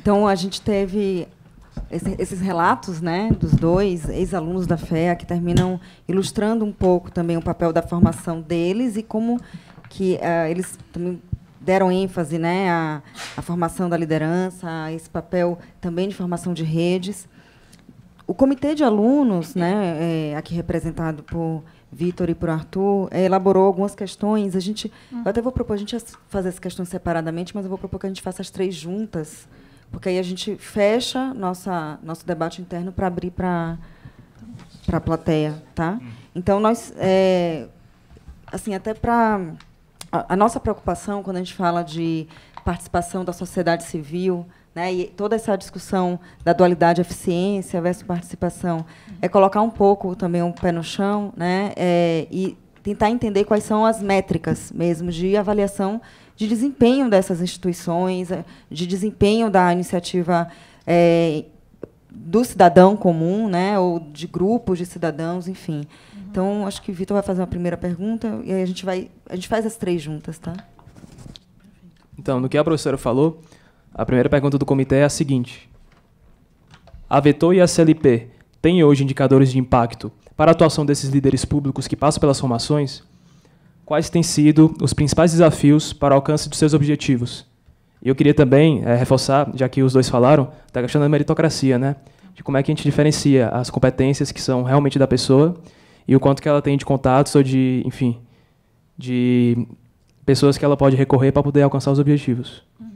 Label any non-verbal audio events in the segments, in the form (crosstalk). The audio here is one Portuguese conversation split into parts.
Então, a gente teve esse, esses relatos né, dos dois ex-alunos da FEA que terminam ilustrando um pouco também o papel da formação deles e como que uh, eles também deram ênfase né, à, à formação da liderança, a esse papel também de formação de redes. O comitê de alunos, né, é, aqui representado por Vitor e por Arthur, é, elaborou algumas questões. A gente, eu até vou propor, a gente ia fazer as questões separadamente, mas eu vou propor que a gente faça as três juntas, porque aí a gente fecha nossa, nosso debate interno para abrir para a plateia. Tá? Então, nós, é, assim, até para. A, a nossa preocupação, quando a gente fala de participação da sociedade civil, né, e toda essa discussão da dualidade eficiência versus participação é colocar um pouco também um pé no chão né, é, e tentar entender quais são as métricas mesmo de avaliação de desempenho dessas instituições, eh, de desempenho da iniciativa é, do cidadão comum, né, ou de grupos de cidadãos, enfim. Uhum. Então, acho que o Vitor vai fazer uma primeira pergunta e aí a gente vai, a gente faz as três juntas, tá? Então, no que a professora falou, a primeira pergunta do comitê é a seguinte: A Vetor e a CLP têm hoje indicadores de impacto para a atuação desses líderes públicos que passam pelas formações? quais têm sido os principais desafios para o alcance dos seus objetivos. E eu queria também é, reforçar, já que os dois falaram, da questão da meritocracia, né? De como é que a gente diferencia as competências que são realmente da pessoa e o quanto que ela tem de contatos ou de, enfim, de pessoas que ela pode recorrer para poder alcançar os objetivos. Uhum.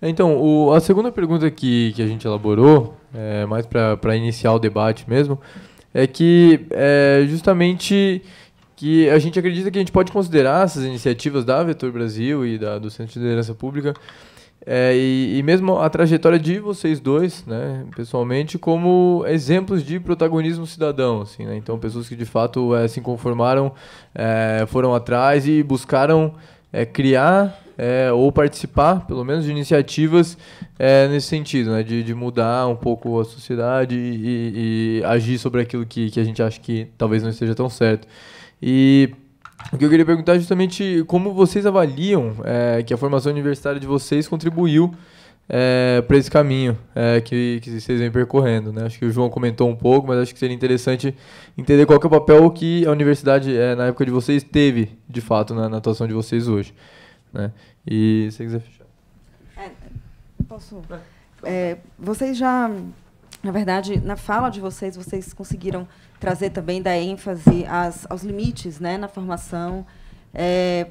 É, então, o, a segunda pergunta que, que a gente elaborou, é, mais para iniciar o debate mesmo, é que é, justamente que a gente acredita que a gente pode considerar essas iniciativas da Vetor Brasil e da, do Centro de Liderança Pública é, e, e, mesmo a trajetória de vocês dois, né, pessoalmente, como exemplos de protagonismo cidadão, assim, né? Então, pessoas que de fato é, se conformaram, é, foram atrás e buscaram é, criar é, ou participar, pelo menos, de iniciativas é, nesse sentido, né, de, de, mudar um pouco a sociedade e, e, e agir sobre aquilo que, que a gente acha que talvez não esteja tão certo. E o que eu queria perguntar é justamente como vocês avaliam é, que a formação universitária de vocês contribuiu é, para esse caminho é, que, que vocês vêm percorrendo. Né? Acho que o João comentou um pouco, mas acho que seria interessante entender qual é o papel que a universidade, é, na época de vocês, teve, de fato, na, na atuação de vocês hoje. Né? E se você quiser fechar. É, posso? É, vocês já, na verdade, na fala de vocês, vocês conseguiram trazer também da ênfase às, aos limites né, na formação. É,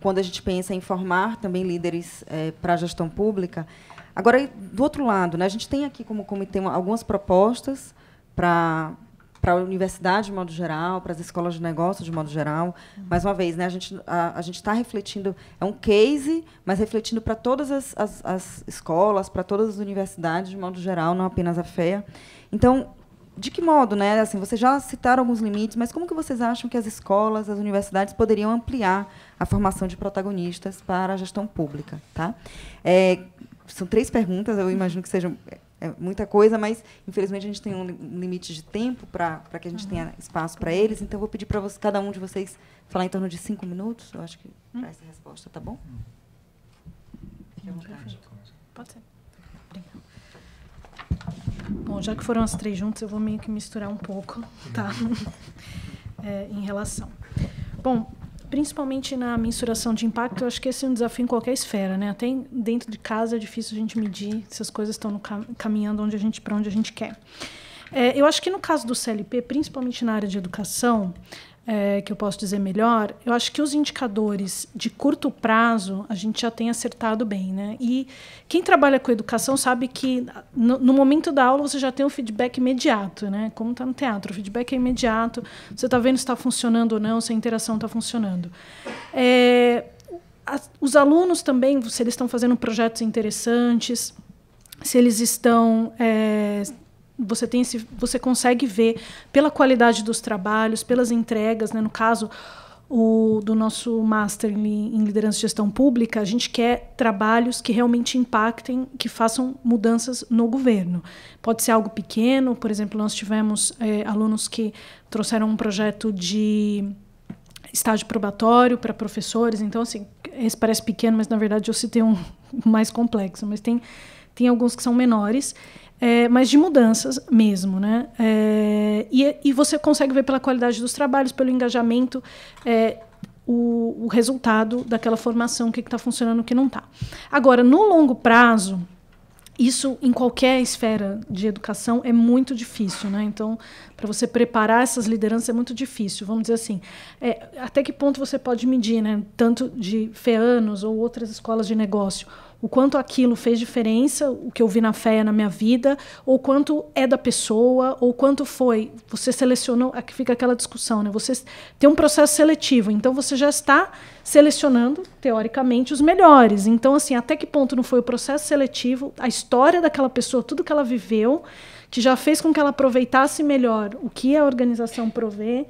quando a gente pensa em formar também líderes é, para a gestão pública. Agora, do outro lado, né, a gente tem aqui como comitê algumas propostas para para a universidade de modo geral, para as escolas de negócio de modo geral. Mais uma vez, né, a gente a, a gente está refletindo é um case, mas refletindo para todas as, as, as escolas, para todas as universidades de modo geral, não apenas a FEA. Então, de que modo, né? Assim, vocês já citaram alguns limites, mas como que vocês acham que as escolas, as universidades poderiam ampliar a formação de protagonistas para a gestão pública, tá? É, são três perguntas, eu imagino que sejam é, é muita coisa, mas infelizmente a gente tem um limite de tempo para que a gente tenha espaço para eles, então eu vou pedir para cada um de vocês falar em torno de cinco minutos, eu acho que hum. para essa resposta, tá bom? Hum. Fique à vontade. Pode ser. Obrigada. Bom, já que foram as três juntas, eu vou meio que misturar um pouco, tá? (laughs) É, em relação. Bom, principalmente na mensuração de impacto, eu acho que esse é um desafio em qualquer esfera, né? Até dentro de casa é difícil a gente medir se as coisas estão caminhando onde a gente para onde a gente quer. É, eu acho que no caso do CLP, principalmente na área de educação, é, que eu posso dizer melhor, eu acho que os indicadores de curto prazo a gente já tem acertado bem, né? E quem trabalha com educação sabe que no, no momento da aula você já tem um feedback imediato, né? Como está no teatro, o feedback é imediato, você está vendo se está funcionando ou não, se a interação está funcionando. É, a, os alunos também, se eles estão fazendo projetos interessantes, se eles estão é, você tem esse, você consegue ver pela qualidade dos trabalhos, pelas entregas, né? No caso o, do nosso master em liderança e gestão pública, a gente quer trabalhos que realmente impactem, que façam mudanças no governo. Pode ser algo pequeno, por exemplo, nós tivemos é, alunos que trouxeram um projeto de estágio probatório para professores, então assim, esse parece pequeno, mas na verdade eu citei um (laughs) mais complexo, mas tem tem alguns que são menores é, mas de mudanças mesmo, né? É, e, e você consegue ver pela qualidade dos trabalhos, pelo engajamento, é, o, o, resultado daquela formação, o que está funcionando, o que não está. Agora, no longo prazo, isso em qualquer esfera de educação é muito difícil, né? Então, para você preparar essas lideranças é muito difícil. Vamos dizer assim, é, até que ponto você pode medir, né? Tanto de FEANOS ou outras escolas de negócio, o quanto aquilo fez diferença, o que eu vi na fé na minha vida, ou quanto é da pessoa, ou quanto foi. Você selecionou, aqui é fica aquela discussão, né? Você tem um processo seletivo, então você já está selecionando teoricamente os melhores. Então assim, até que ponto não foi o processo seletivo, a história daquela pessoa, tudo que ela viveu, que já fez com que ela aproveitasse melhor o que a organização provê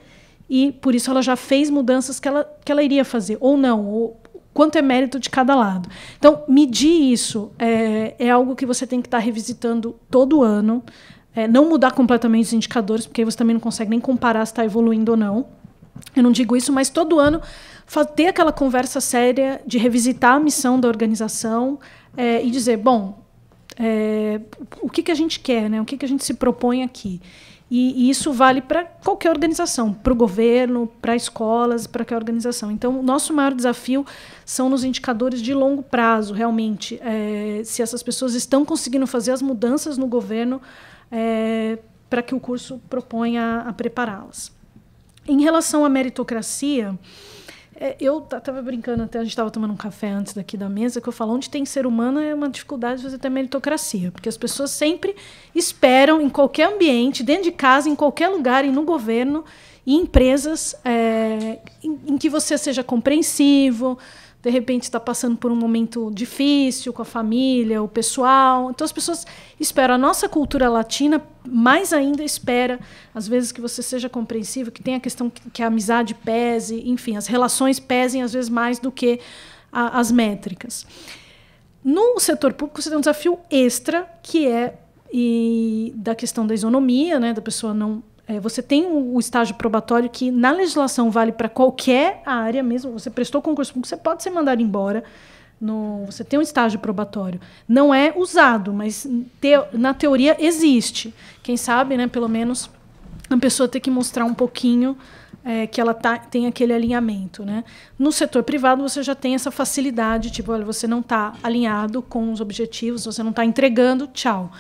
e por isso ela já fez mudanças que ela, que ela iria fazer, ou não, ou quanto é mérito de cada lado. Então, medir isso é, é algo que você tem que estar tá revisitando todo ano. É, não mudar completamente os indicadores, porque aí você também não consegue nem comparar se está evoluindo ou não. Eu não digo isso, mas todo ano ter aquela conversa séria de revisitar a missão da organização é, e dizer, bom, é, o que, que a gente quer, né? o que, que a gente se propõe aqui. E, e isso vale para qualquer organização, para o governo, para escolas, para qualquer organização. Então, o nosso maior desafio são nos indicadores de longo prazo, realmente. É, se essas pessoas estão conseguindo fazer as mudanças no governo é, para que o curso proponha a, a prepará-las. Em relação à meritocracia, é, eu estava brincando até, a gente estava tomando um café antes daqui da mesa, que eu falo, onde tem ser humano é uma dificuldade de fazer até meritocracia, porque as pessoas sempre esperam em qualquer ambiente, dentro de casa, em qualquer lugar, e no governo, e empresas é, em, em que você seja compreensivo, de repente está passando por um momento difícil com a família, o pessoal. Então as pessoas esperam. A nossa cultura latina mais ainda espera, às vezes, que você seja compreensível, que tenha a questão que a amizade pese, enfim, as relações pesem às vezes mais do que a, as métricas. No setor público, você tem um desafio extra, que é e da questão da isonomia, né, da pessoa não é, você tem o estágio probatório que na legislação vale para qualquer área mesmo. Você prestou concurso público, você pode ser mandado embora. No, você tem um estágio probatório. Não é usado, mas te, na teoria existe. Quem sabe, né, pelo menos, a pessoa ter que mostrar um pouquinho é, que ela tá, tem aquele alinhamento. Né? No setor privado, você já tem essa facilidade, tipo, olha, você não está alinhado com os objetivos, você não está entregando, tchau.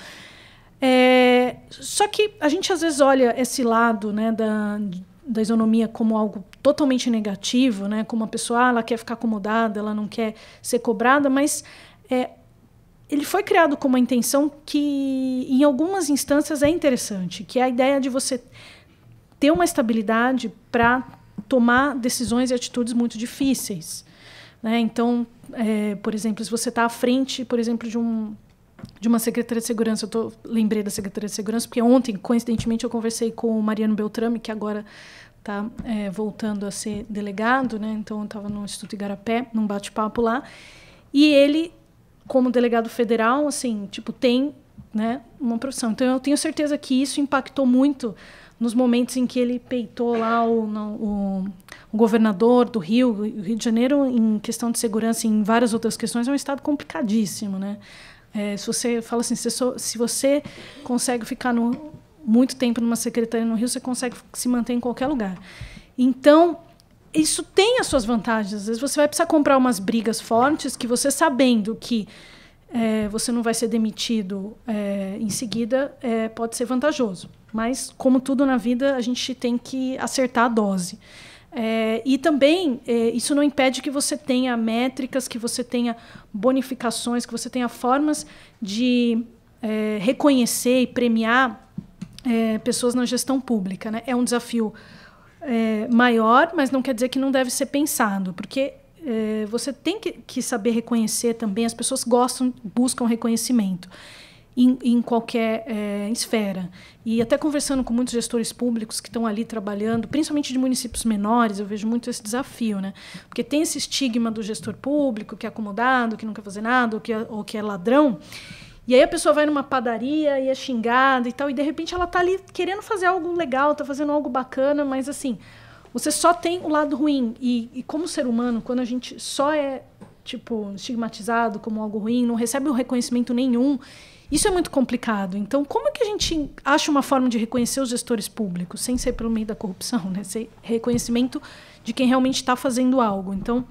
É, só que a gente às vezes olha esse lado né, da, da isonomia como algo totalmente negativo, né, como a pessoa ah, ela quer ficar acomodada, ela não quer ser cobrada, mas é, ele foi criado com uma intenção que, em algumas instâncias, é interessante, que é a ideia de você ter uma estabilidade para tomar decisões e atitudes muito difíceis. Né? Então, é, por exemplo, se você está à frente, por exemplo, de um de uma Secretaria de Segurança. Eu tô, lembrei da Secretaria de Segurança, porque ontem, coincidentemente, eu conversei com o Mariano Beltrame, que agora está é, voltando a ser delegado, né? Então, eu estava no Instituto Igarapé, num bate-papo lá. E ele, como delegado federal, assim, tipo, tem né, uma profissão. Então, eu tenho certeza que isso impactou muito nos momentos em que ele peitou lá o, o, o, governador do Rio, o Rio de Janeiro, em questão de segurança, em várias outras questões, é um estado complicadíssimo, né? É, se você fala assim, se, se você consegue ficar no, muito tempo numa secretaria no Rio, você consegue se manter em qualquer lugar. Então, isso tem as suas vantagens. Às vezes você vai precisar comprar umas brigas fortes que você sabendo que é, você não vai ser demitido é, em seguida, é, pode ser vantajoso. Mas, como tudo na vida, a gente tem que acertar a dose. É, e também é, isso não impede que você tenha métricas, que você tenha bonificações, que você tenha formas de é, reconhecer e premiar é, pessoas na gestão pública. Né? É um desafio é, maior, mas não quer dizer que não deve ser pensado, porque é, você tem que, que saber reconhecer também, as pessoas gostam, buscam reconhecimento em, em qualquer é, esfera. E até conversando com muitos gestores públicos que estão ali trabalhando, principalmente de municípios menores, eu vejo muito esse desafio, né? Porque tem esse estigma do gestor público que é acomodado, que não quer fazer nada, ou que é, ou que é ladrão. E aí a pessoa vai numa padaria e é xingada e tal, e de repente ela está ali querendo fazer algo legal, está fazendo algo bacana, mas assim, você só tem o lado ruim. E, e como ser humano, quando a gente só é, tipo, estigmatizado como algo ruim, não recebe o reconhecimento nenhum isso é muito complicado. Então, como é que a gente acha uma forma de reconhecer os gestores públicos, sem ser pelo meio da corrupção, (laughs) né? Ser reconhecimento de quem realmente está fazendo algo. Então,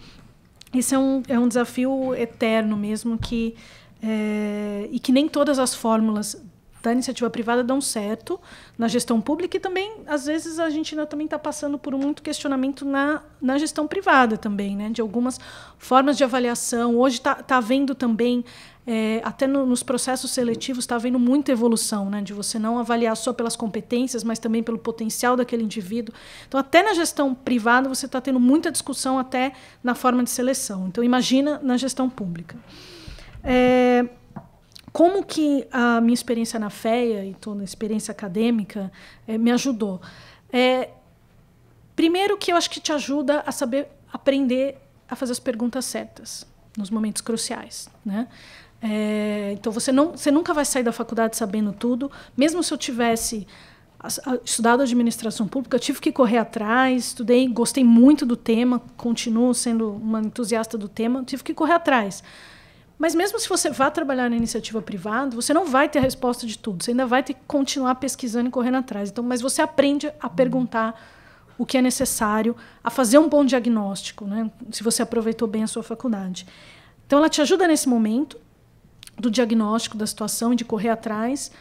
esse é um, é um desafio eterno mesmo que é, e que nem todas as fórmulas da iniciativa privada dão certo na gestão pública e também às vezes a gente ainda também está passando por muito questionamento na, na gestão privada também né de algumas formas de avaliação hoje está tá, tá vendo também é, até no, nos processos seletivos está havendo muita evolução, né? de você não avaliar só pelas competências, mas também pelo potencial daquele indivíduo. Então, até na gestão privada, você está tendo muita discussão até na forma de seleção. Então, imagina na gestão pública. É, como que a minha experiência na FEA e toda a experiência acadêmica é, me ajudou? É, primeiro que eu acho que te ajuda a saber aprender a fazer as perguntas certas nos momentos cruciais, né? É, então você não, você nunca vai sair da faculdade sabendo tudo. Mesmo se eu tivesse estudado administração pública, tive que correr atrás, estudei, gostei muito do tema, continuo sendo uma entusiasta do tema, tive que correr atrás. Mas mesmo se você vá trabalhar na iniciativa privada, você não vai ter a resposta de tudo, você ainda vai ter que continuar pesquisando e correndo atrás. Então, mas você aprende a perguntar o que é necessário, a fazer um bom diagnóstico, né? se você aproveitou bem a sua faculdade. Então, ela te ajuda nesse momento, do diagnóstico da situação, e de correr atrás.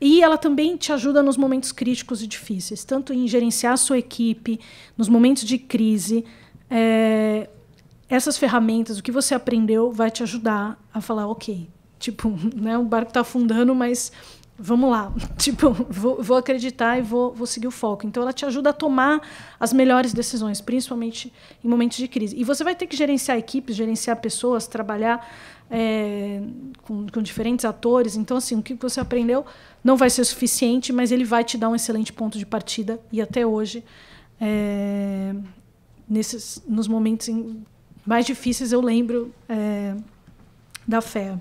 E ela também te ajuda nos momentos críticos e difíceis, tanto em gerenciar a sua equipe, nos momentos de crise. É, essas ferramentas, o que você aprendeu, vai te ajudar a falar, ok, tipo, (laughs) né, o barco está afundando, mas vamos lá, (laughs) tipo, vou, vou acreditar e vou, vou, seguir o foco. Então, ela te ajuda a tomar as melhores decisões, principalmente em momentos de crise. E você vai ter que gerenciar equipes, gerenciar pessoas, trabalhar é, com, com, diferentes atores. Então, assim, o que você aprendeu não vai ser suficiente, mas ele vai te dar um excelente ponto de partida. E até hoje, é, nesses, nos momentos mais difíceis, eu lembro é, da fé.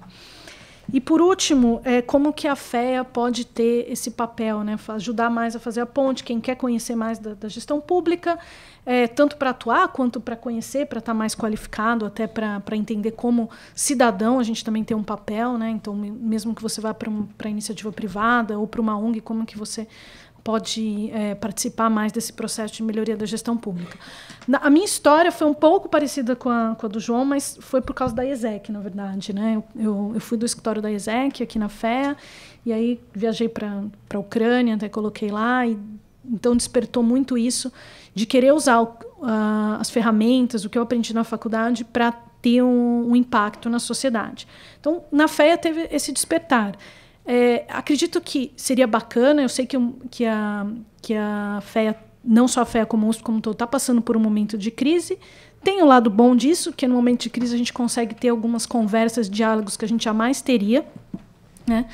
E por último, é, como que a FEA pode ter esse papel, né? ajudar mais a fazer a ponte, quem quer conhecer mais da, da gestão pública, é, tanto para atuar quanto para conhecer, para estar tá mais qualificado, até para entender como cidadão a gente também tem um papel, né? Então, mesmo que você vá para um, a iniciativa privada ou para uma ONG, como que você pode é, participar mais desse processo de melhoria da gestão pública. Na, a minha história foi um pouco parecida com a, com a, do João, mas foi por causa da ESEC, na verdade. Né? Eu, eu fui do escritório da ESEC aqui na FEA, e aí viajei para a Ucrânia, até coloquei lá, e então despertou muito isso de querer usar as ferramentas, o que eu aprendi na faculdade, para ter um, um impacto na sociedade. Então, na FEA teve esse despertar. É, acredito que seria bacana, eu sei que, que, a, que a não só a fé como o como todo, está passando por um momento de crise. Tem o um lado bom disso, que no momento de crise a gente consegue ter algumas conversas, diálogos que a gente jamais teria. Né?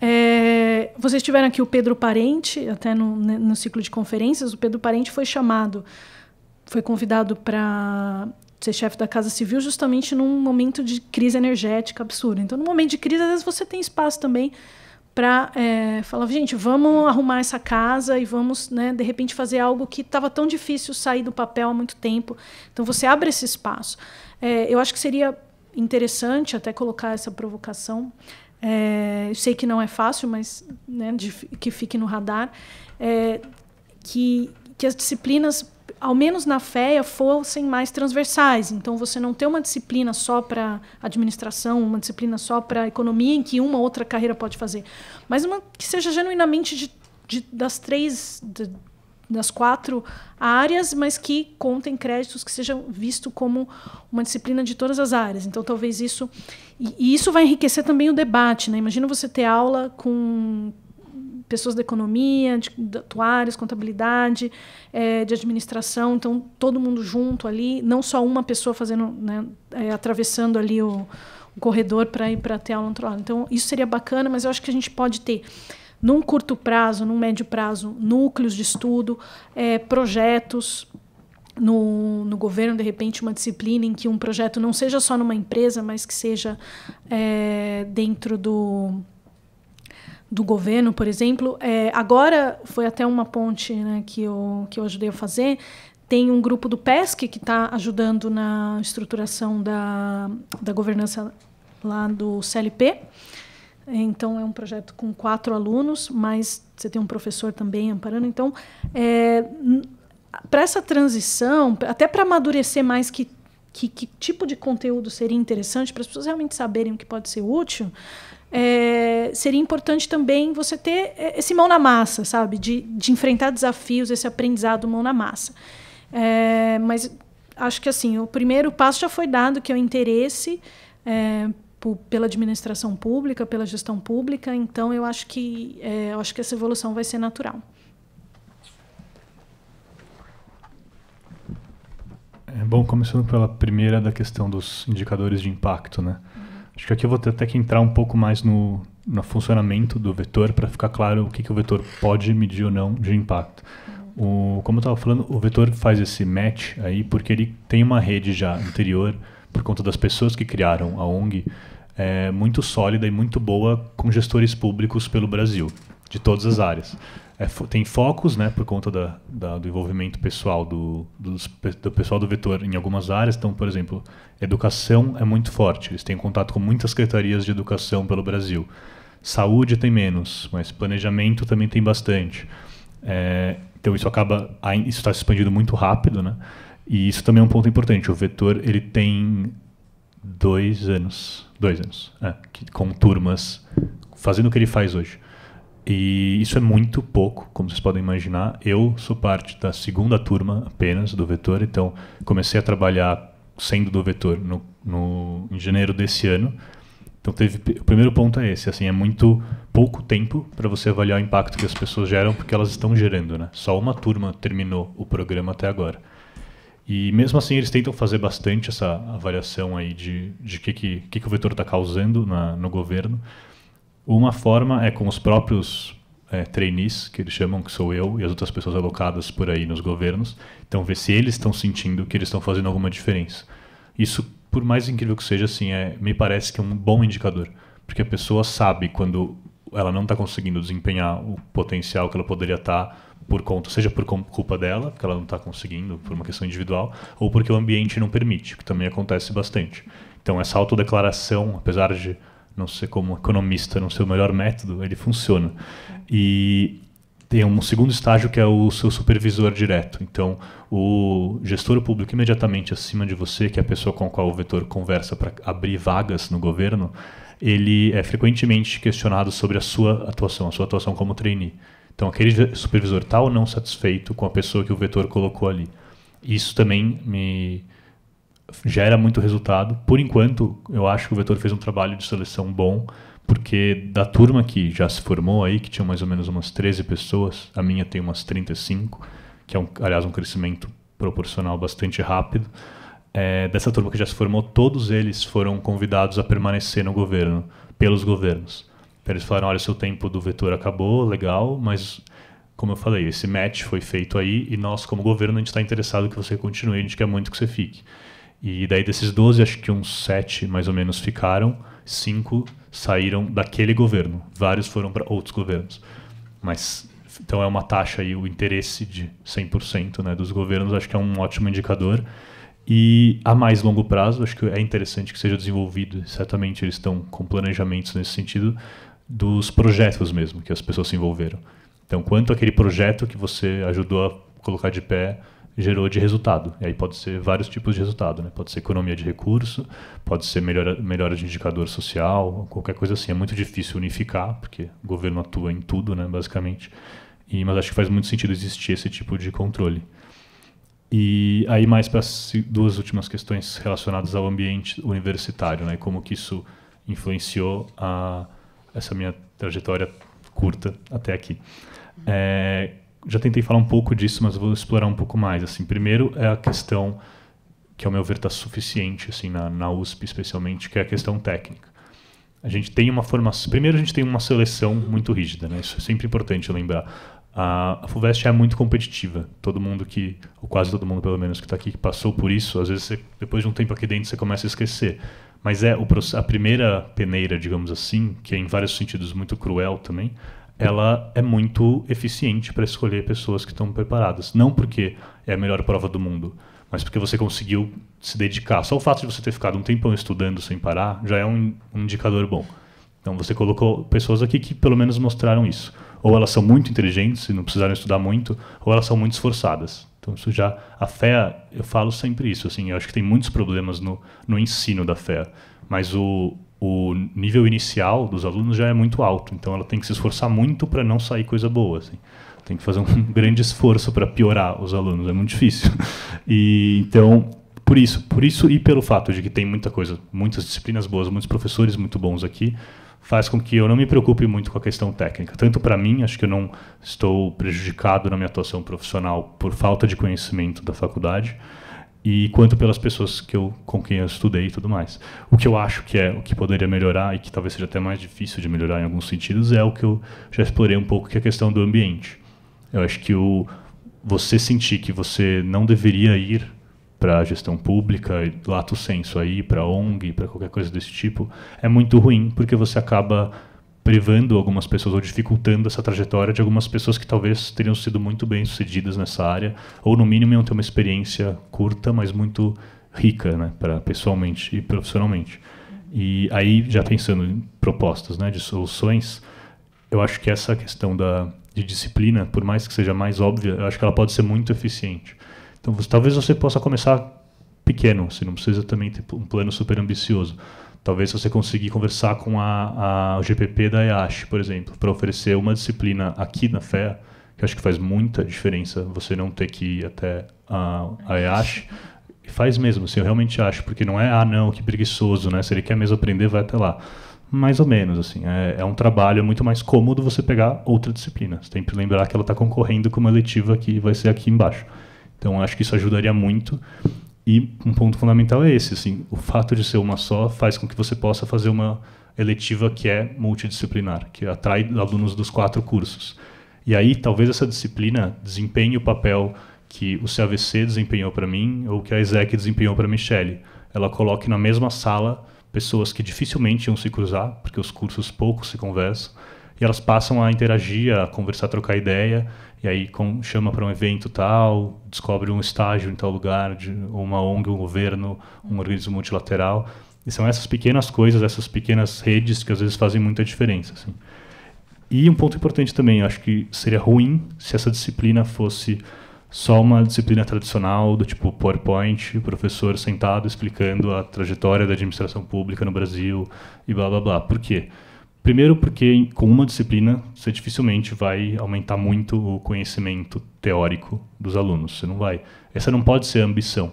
É, vocês tiveram aqui o Pedro Parente, até no, né, no ciclo de conferências, o Pedro Parente foi chamado, foi convidado para ser chefe da Casa Civil justamente num momento de crise energética absurda. Então, no momento de crise, às vezes você tem espaço também para é, falar, gente, vamos arrumar essa casa e vamos, né, de repente, fazer algo que estava tão difícil sair do papel há muito tempo. Então, você abre esse espaço. É, eu acho que seria interessante até colocar essa provocação. É, eu sei que não é fácil, mas né, de, que fique no radar. É, que, que as disciplinas ao menos na FEA, fossem mais transversais. Então, você não ter uma disciplina só para administração, uma disciplina só para economia, em que uma outra carreira pode fazer, mas uma que seja genuinamente de, de das três, de, das quatro áreas, mas que contem créditos que sejam visto como uma disciplina de todas as áreas. Então, talvez isso. E, e isso vai enriquecer também o debate. Né? Imagina você ter aula com pessoas da economia, de, de atuários, contabilidade, é, de administração, então todo mundo junto ali, não só uma pessoa fazendo, né, é, atravessando ali o, o corredor para ir para até aula outro lado. Então isso seria bacana, mas eu acho que a gente pode ter num curto prazo, num médio prazo, núcleos de estudo, é, projetos, no, no, governo, de repente, uma disciplina em que um projeto não seja só numa empresa, mas que seja é, dentro do, do governo, por exemplo, é, agora foi até uma ponte né, que, eu, que eu ajudei a fazer. Tem um grupo do PESC que está ajudando na estruturação da, da governança lá do CLP. Então, é um projeto com quatro alunos, mas você tem um professor também amparando. Então, é, para essa transição, até para amadurecer mais que, que, que tipo de conteúdo seria interessante, para as pessoas realmente saberem o que pode ser útil, é, seria importante também você ter é, esse mão na massa, sabe? De, de enfrentar desafios, esse aprendizado mão na massa. É, mas acho que assim, o primeiro passo já foi dado, que é o interesse é, pela administração pública, pela gestão pública. Então, eu acho que, é, eu acho que essa evolução vai ser natural. É bom, começando pela primeira da questão dos indicadores de impacto, né? Acho que aqui eu vou ter até que entrar um pouco mais no, no funcionamento do vetor para ficar claro o que, que o vetor pode medir ou não de impacto. O, como eu estava falando, o vetor faz esse match aí porque ele tem uma rede já anterior, por conta das pessoas que criaram a ONG, é, muito sólida e muito boa com gestores públicos pelo Brasil, de todas as áreas é, tem focos, né, por conta da, da, do envolvimento pessoal do, do pessoal do vetor em algumas áreas. Então, por exemplo, educação é muito forte. Eles têm contato com muitas secretarias de educação pelo Brasil. Saúde tem menos, mas planejamento também tem bastante. É, então isso acaba, isso está se expandindo muito rápido, né? E isso também é um ponto importante. O vetor ele tem dois anos, dois anos, é, com turmas fazendo o que ele faz hoje. E isso é muito pouco, como vocês podem imaginar. Eu sou parte da segunda turma apenas do vetor, então comecei a trabalhar sendo do vetor no, no em janeiro desse ano. Então teve o primeiro ponto é esse, assim, é muito pouco tempo para você avaliar o impacto que as pessoas geram porque elas estão gerando, né? Só uma turma terminou o programa até agora. E mesmo assim eles tentam fazer bastante essa avaliação aí de de que que, que, que o vetor está causando na, no governo. Uma forma é com os próprios é, trainees, que eles chamam que sou eu e as outras pessoas alocadas por aí nos governos. Então, ver se eles estão sentindo que eles estão fazendo alguma diferença. Isso, por mais incrível que seja, assim, é, me parece que é um bom indicador. Porque a pessoa sabe quando ela não está conseguindo desempenhar o potencial que ela poderia estar tá por conta, seja por culpa dela, porque ela não está conseguindo, por uma questão individual, ou porque o ambiente não permite, que também acontece bastante. Então, essa autodeclaração, apesar de não sei como economista, não sei o melhor método, ele funciona. E tem um segundo estágio que é o seu supervisor direto. Então, o gestor público imediatamente acima de você, que é a pessoa com a qual o vetor conversa para abrir vagas no governo, ele é frequentemente questionado sobre a sua atuação, a sua atuação como trainee. Então, aquele supervisor está ou não satisfeito com a pessoa que o vetor colocou ali. Isso também me gera muito resultado. Por enquanto, eu acho que o Vetor fez um trabalho de seleção bom, porque da turma que já se formou aí, que tinha mais ou menos umas 13 pessoas, a minha tem umas 35, que é, um, aliás, um crescimento proporcional bastante rápido. É, dessa turma que já se formou, todos eles foram convidados a permanecer no governo, pelos governos. Então, eles falaram: olha, seu tempo do vetor acabou, legal, mas como eu falei, esse match foi feito aí e nós, como governo, a gente está interessado que você continue, a gente quer muito que você fique. E daí desses 12, acho que uns 7 mais ou menos ficaram, 5 saíram daquele governo. Vários foram para outros governos. Mas então é uma taxa aí o interesse de 100% né, dos governos, acho que é um ótimo indicador. E a mais longo prazo, acho que é interessante que seja desenvolvido, certamente eles estão com planejamentos nesse sentido, dos projetos mesmo que as pessoas se envolveram. Então, quanto aquele projeto que você ajudou a colocar de pé gerou de resultado. E aí pode ser vários tipos de resultado, né? Pode ser economia de recurso, pode ser melhora, melhora de indicador social, qualquer coisa assim. É muito difícil unificar, porque o governo atua em tudo, né, basicamente. E, mas acho que faz muito sentido existir esse tipo de controle. E aí mais para as duas últimas questões relacionadas ao ambiente universitário, né? Como que isso influenciou a, essa minha trajetória curta até aqui. É, já tentei falar um pouco disso, mas vou explorar um pouco mais. Assim, primeiro é a questão que, ao meu ver, está suficiente assim na, na USP, especialmente, que é a questão técnica. A gente tem uma formação. Primeiro, a gente tem uma seleção muito rígida, né? Isso é sempre importante lembrar. A, a Fuvest é muito competitiva. Todo mundo que, ou quase todo mundo, pelo menos, que está aqui, que passou por isso, às vezes, você, depois de um tempo aqui dentro, você começa a esquecer. Mas é o, a primeira peneira, digamos assim, que é em vários sentidos muito cruel também, ela é muito eficiente para escolher pessoas que estão preparadas. Não porque é a melhor prova do mundo, mas porque você conseguiu se dedicar. Só o fato de você ter ficado um tempão estudando sem parar já é um, um indicador bom. Então você colocou pessoas aqui que pelo menos mostraram isso. Ou elas são muito inteligentes e não precisaram estudar muito, ou elas são muito esforçadas. Então isso já a fé, eu falo sempre isso, assim, eu acho que tem muitos problemas no, no ensino da fé, mas o o nível inicial dos alunos já é muito alto, então ela tem que se esforçar muito para não sair coisa boa. Assim. Tem que fazer um (laughs) grande esforço para piorar os alunos, é muito difícil. E então, por isso, por isso e pelo fato de que tem muita coisa, muitas disciplinas boas, muitos professores muito bons aqui, faz com que eu não me preocupe muito com a questão técnica. Tanto para mim, acho que eu não estou prejudicado na minha atuação profissional por falta de conhecimento da faculdade e quanto pelas pessoas que eu, com quem eu estudei e tudo mais. O que eu acho que é o que poderia melhorar e que talvez seja até mais difícil de melhorar em alguns sentidos é o que eu já explorei um pouco, que é a questão do ambiente. Eu acho que o, você sentir que você não deveria ir para a gestão pública, lato senso aí, para ONG, para qualquer coisa desse tipo, é muito ruim, porque você acaba privando algumas pessoas ou dificultando essa trajetória de algumas pessoas que talvez teriam sido muito bem sucedidas nessa área ou no mínimo iam ter uma experiência curta mas muito rica né para pessoalmente e profissionalmente e aí já pensando em propostas né de soluções eu acho que essa questão da de disciplina por mais que seja mais óbvia eu acho que ela pode ser muito eficiente então talvez você possa começar pequeno você assim, não precisa também ter um plano super ambicioso Talvez se você conseguir conversar com a, a GPP da IASH, por exemplo, para oferecer uma disciplina aqui na FEA, que acho que faz muita diferença você não ter que ir até a, a IASH. Faz mesmo, assim, eu realmente acho, porque não é, ah, não, que preguiçoso, né? Se ele quer mesmo aprender, vai até lá. Mais ou menos, assim. É, é um trabalho é muito mais cômodo você pegar outra disciplina. Você tem que lembrar que ela está concorrendo com uma letiva que vai ser aqui embaixo. Então, acho que isso ajudaria muito. E um ponto fundamental é esse, assim, o fato de ser uma só faz com que você possa fazer uma eletiva que é multidisciplinar, que atrai alunos dos quatro cursos. E aí, talvez essa disciplina desempenhe o papel que o CAVC desempenhou para mim ou que a ESEC desempenhou para Michelle. Ela coloque na mesma sala pessoas que dificilmente iam se cruzar, porque os cursos pouco se conversam, e elas passam a interagir, a conversar, trocar ideia, e aí com, chama para um evento tal, descobre um estágio em tal lugar, de, uma ONG, um governo, um organismo multilateral. E são essas pequenas coisas, essas pequenas redes que às vezes fazem muita diferença. Assim. E um ponto importante também, acho que seria ruim se essa disciplina fosse só uma disciplina tradicional do tipo PowerPoint, professor sentado explicando a trajetória da administração pública no Brasil e blá blá blá. Por quê? Porque Primeiro, porque com uma disciplina você dificilmente vai aumentar muito o conhecimento teórico dos alunos. Você não vai. Essa não pode ser a ambição.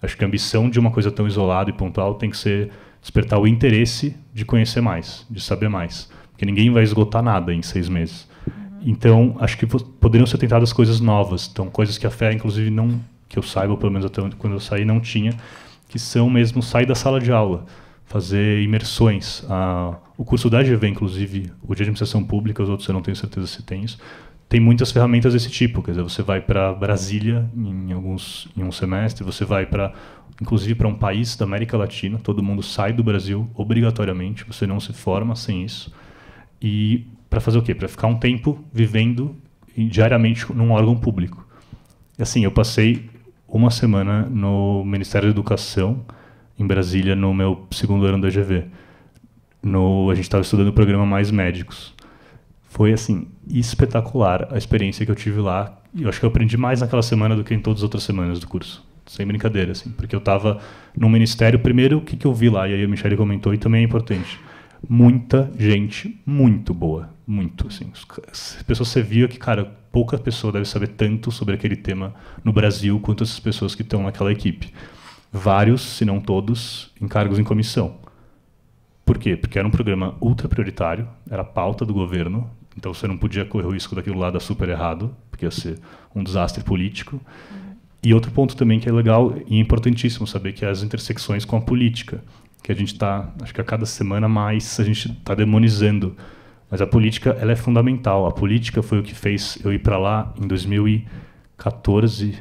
Acho que a ambição de uma coisa tão isolada e pontual tem que ser despertar o interesse de conhecer mais, de saber mais. Porque ninguém vai esgotar nada em seis meses. Uhum. Então, acho que poderiam ser tentadas coisas novas. Então, coisas que a fé, inclusive, não que eu saiba, pelo menos até quando eu saí, não tinha, que são mesmo sair da sala de aula fazer imersões. Ah, o curso da GV, inclusive, o de administração pública, os outros eu não tenho certeza se tem isso, tem muitas ferramentas desse tipo. Quer dizer, você vai para Brasília em alguns em um semestre, você vai para inclusive para um país da América Latina, todo mundo sai do Brasil obrigatoriamente, você não se forma sem isso. E para fazer o quê? Para ficar um tempo vivendo diariamente num órgão público. E assim, eu passei uma semana no Ministério da Educação em Brasília no meu segundo ano da GV. No, a gente estava estudando o programa Mais Médicos. Foi, assim, espetacular a experiência que eu tive lá. E eu acho que eu aprendi mais naquela semana do que em todas as outras semanas do curso. Sem brincadeira, assim. Porque eu estava no ministério, primeiro, o que, que eu vi lá? E aí a Michelle comentou, e também é importante. Muita gente muito boa. Muito, assim. As pessoas, você via que, cara, pouca pessoa deve saber tanto sobre aquele tema no Brasil quanto essas pessoas que estão naquela equipe vários, se não todos, encargos em comissão. Por quê? Porque era um programa ultra prioritário, era pauta do governo, então você não podia correr o risco daquilo lá dar super errado, porque ia ser um desastre político. E outro ponto também que é legal e importantíssimo saber que é as intersecções com a política, que a gente está, acho que a cada semana mais a gente está demonizando, mas a política ela é fundamental. A política foi o que fez eu ir para lá em 2014,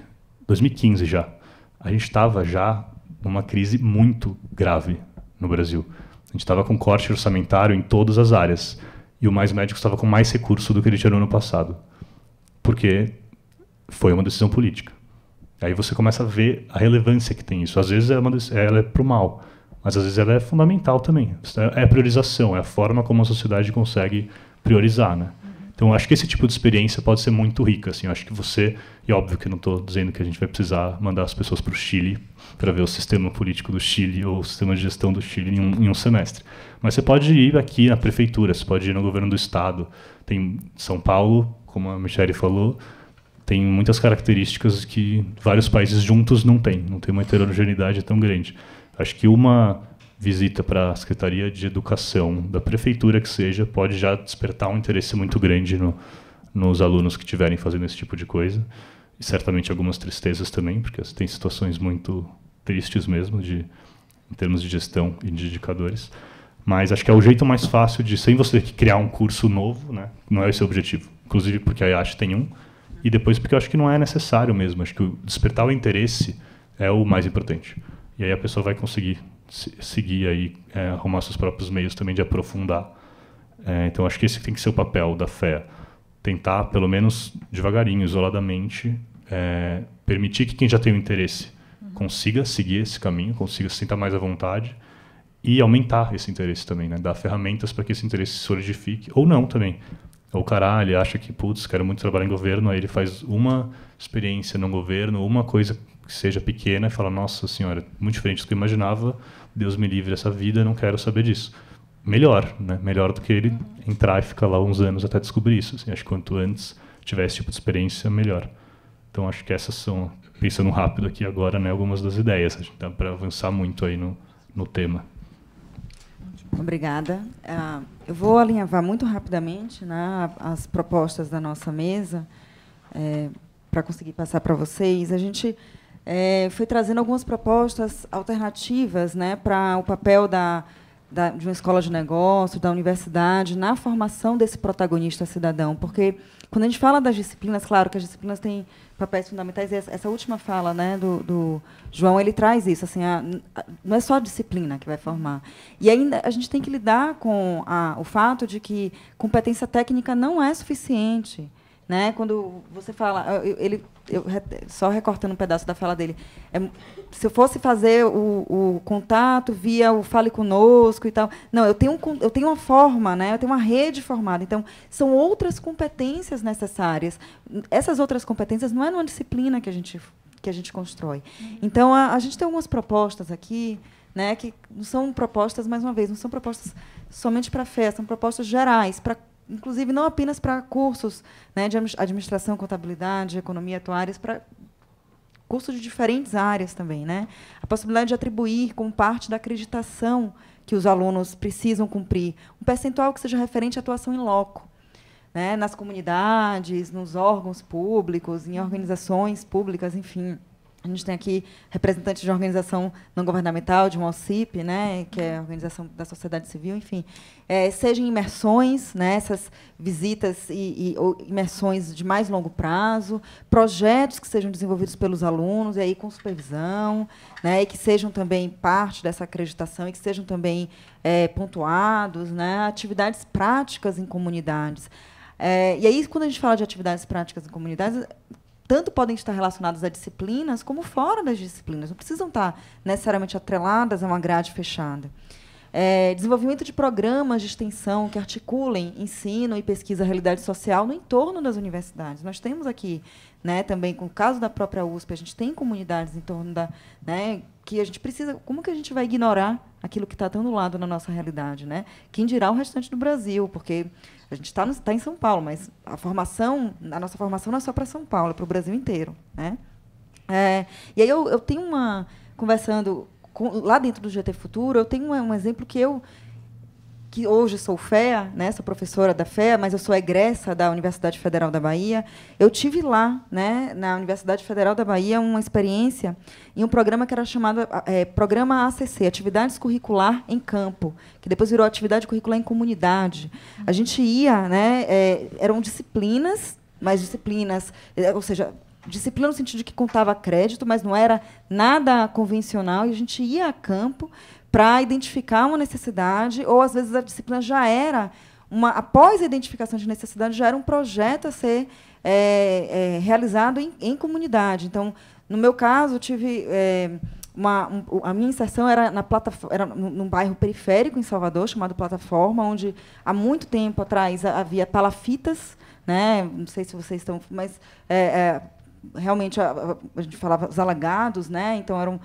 2015 já a gente estava já numa crise muito grave no Brasil. A gente estava com corte orçamentário em todas as áreas. E o Mais Médicos estava com mais recurso do que ele tinha no ano passado. Porque foi uma decisão política. Aí você começa a ver a relevância que tem isso. Às vezes é ela é para o mal, mas às vezes ela é fundamental também. É a priorização, é a forma como a sociedade consegue priorizar, né? Então, acho que esse tipo de experiência pode ser muito rica. Assim, eu acho que você, e óbvio que não estou dizendo que a gente vai precisar mandar as pessoas para o Chile para ver o sistema político do Chile ou o sistema de gestão do Chile em um, em um, semestre. Mas você pode ir aqui na prefeitura, você pode ir no governo do estado. Tem São Paulo, como a Michelle falou, tem muitas características que vários países juntos não têm. Não tem uma heterogeneidade tão grande. Acho que uma visita para a Secretaria de Educação da Prefeitura, que seja, pode já despertar um interesse muito grande no, nos alunos que estiverem fazendo esse tipo de coisa. E certamente algumas tristezas também, porque tem situações muito tristes mesmo, de, em termos de gestão e de indicadores. Mas acho que é o jeito mais fácil de, sem você criar um curso novo, né? não é esse o objetivo. Inclusive porque a IASH tem um, e depois porque eu acho que não é necessário mesmo. Acho que despertar o interesse é o mais importante. E aí a pessoa vai conseguir seguir aí, é, arrumar seus próprios meios também de aprofundar. É, então acho que esse tem que ser o papel da fé, tentar pelo menos devagarinho, isoladamente, é, permitir que quem já tem o interesse uhum. consiga seguir esse caminho, consiga se sentar mais à vontade e aumentar esse interesse também, né? Dar ferramentas para que esse interesse se solidifique ou não também. Ou o cara, acha que, putz, quero muito trabalhar em governo, aí ele faz uma experiência no governo, uma coisa que seja pequena, e fala: Nossa Senhora, muito diferente do que eu imaginava, Deus me livre dessa vida, não quero saber disso. Melhor, né? Melhor do que ele entrar e ficar lá uns anos até descobrir isso. Assim, acho que quanto antes tiver esse tipo de experiência, melhor. Então acho que essas são, pensando rápido aqui agora, né, algumas das ideias. A gente dá para avançar muito aí no, no tema. Obrigada. Uh, eu vou alinhavar muito rapidamente né, as propostas da nossa mesa é, eh, para conseguir passar para vocês. A gente é, foi trazendo algumas propostas alternativas né, para o papel da, da, de uma escola de negócio, da universidade, na formação desse protagonista cidadão. Porque, quando a gente fala das disciplinas, claro que as disciplinas têm papéis fundamentais, e essa, essa última fala né, do, do, João, ele traz isso, assim, a, a, não é só a disciplina que vai formar. E ainda a gente tem que lidar com a, o fato de que competência técnica não é suficiente. Né? Quando você fala, ele, eu, só recortando um pedaço da fala dele, é, se eu fosse fazer o, o, contato via o fale conosco e tal, não, eu tenho, eu tenho uma forma, né? Eu tenho uma rede formada, então são outras competências necessárias. Essas outras competências não é numa disciplina que a gente que a gente constrói. Uhum. Então a, a gente tem algumas propostas aqui. Né, que não são propostas, mais uma vez, não são propostas somente para festa, são propostas gerais, para inclusive não apenas para cursos né, de administração, contabilidade, economia, atuárias, para cursos de diferentes áreas também. Né? A possibilidade de atribuir, como parte da acreditação que os alunos precisam cumprir, um percentual que seja referente à atuação em loco. Né, nas comunidades, nos órgãos públicos, em uhum. organizações públicas, enfim. A gente tem aqui representantes de uma organização não governamental, de uma OCIP, né, que é a Organização da Sociedade Civil, enfim. É, sejam imersões, né, essas visitas e, e imersões de mais longo prazo, projetos que sejam desenvolvidos pelos alunos, e aí com supervisão, né, e que sejam também parte dessa acreditação e que sejam também é, pontuados, né, atividades práticas em comunidades. É, e aí, quando a gente fala de atividades práticas em comunidades, tanto podem estar relacionadas a disciplinas como fora das disciplinas. Não precisam estar necessariamente atreladas a uma grade fechada. É, desenvolvimento de programas de extensão que articulem ensino e pesquisa realidade social no entorno das universidades. Nós temos aqui né? Também com o caso da própria USP, a gente tem comunidades em torno da, né? Que a gente precisa, como que a gente vai ignorar aquilo que está tão do lado na nossa realidade, né? Quem dirá o restante do Brasil, porque a gente está tá em São Paulo, mas a formação, a nossa formação não é só para São Paulo, é para o Brasil inteiro, né? É, e aí eu, eu tenho uma conversando com, lá dentro do GT Futuro, eu tenho um, um exemplo que eu que hoje sou FEA, né, sou professora da FEA, mas eu sou egressa da Universidade Federal da Bahia. Eu tive lá, né, na Universidade Federal da Bahia, uma experiência em um programa que era chamado é, Programa ACC, Atividades Curricular em Campo, que depois virou Atividade Curricular em Comunidade. A gente ia, né, é, eram disciplinas, mas disciplinas, é, ou seja, disciplina no sentido de que contava crédito, mas não era nada convencional, e a gente ia a campo para identificar uma necessidade, ou às vezes a disciplina já era, uma, após a identificação de necessidade, já era um projeto a ser é, é, realizado em, em, comunidade. Então, no meu caso, tive. É, uma, um, a minha inserção era, na era num bairro periférico em Salvador, chamado Plataforma, onde há muito tempo atrás havia palafitas, né? não sei se vocês estão. Mas é, é, realmente a, a, gente falava os alagados, né? Então eram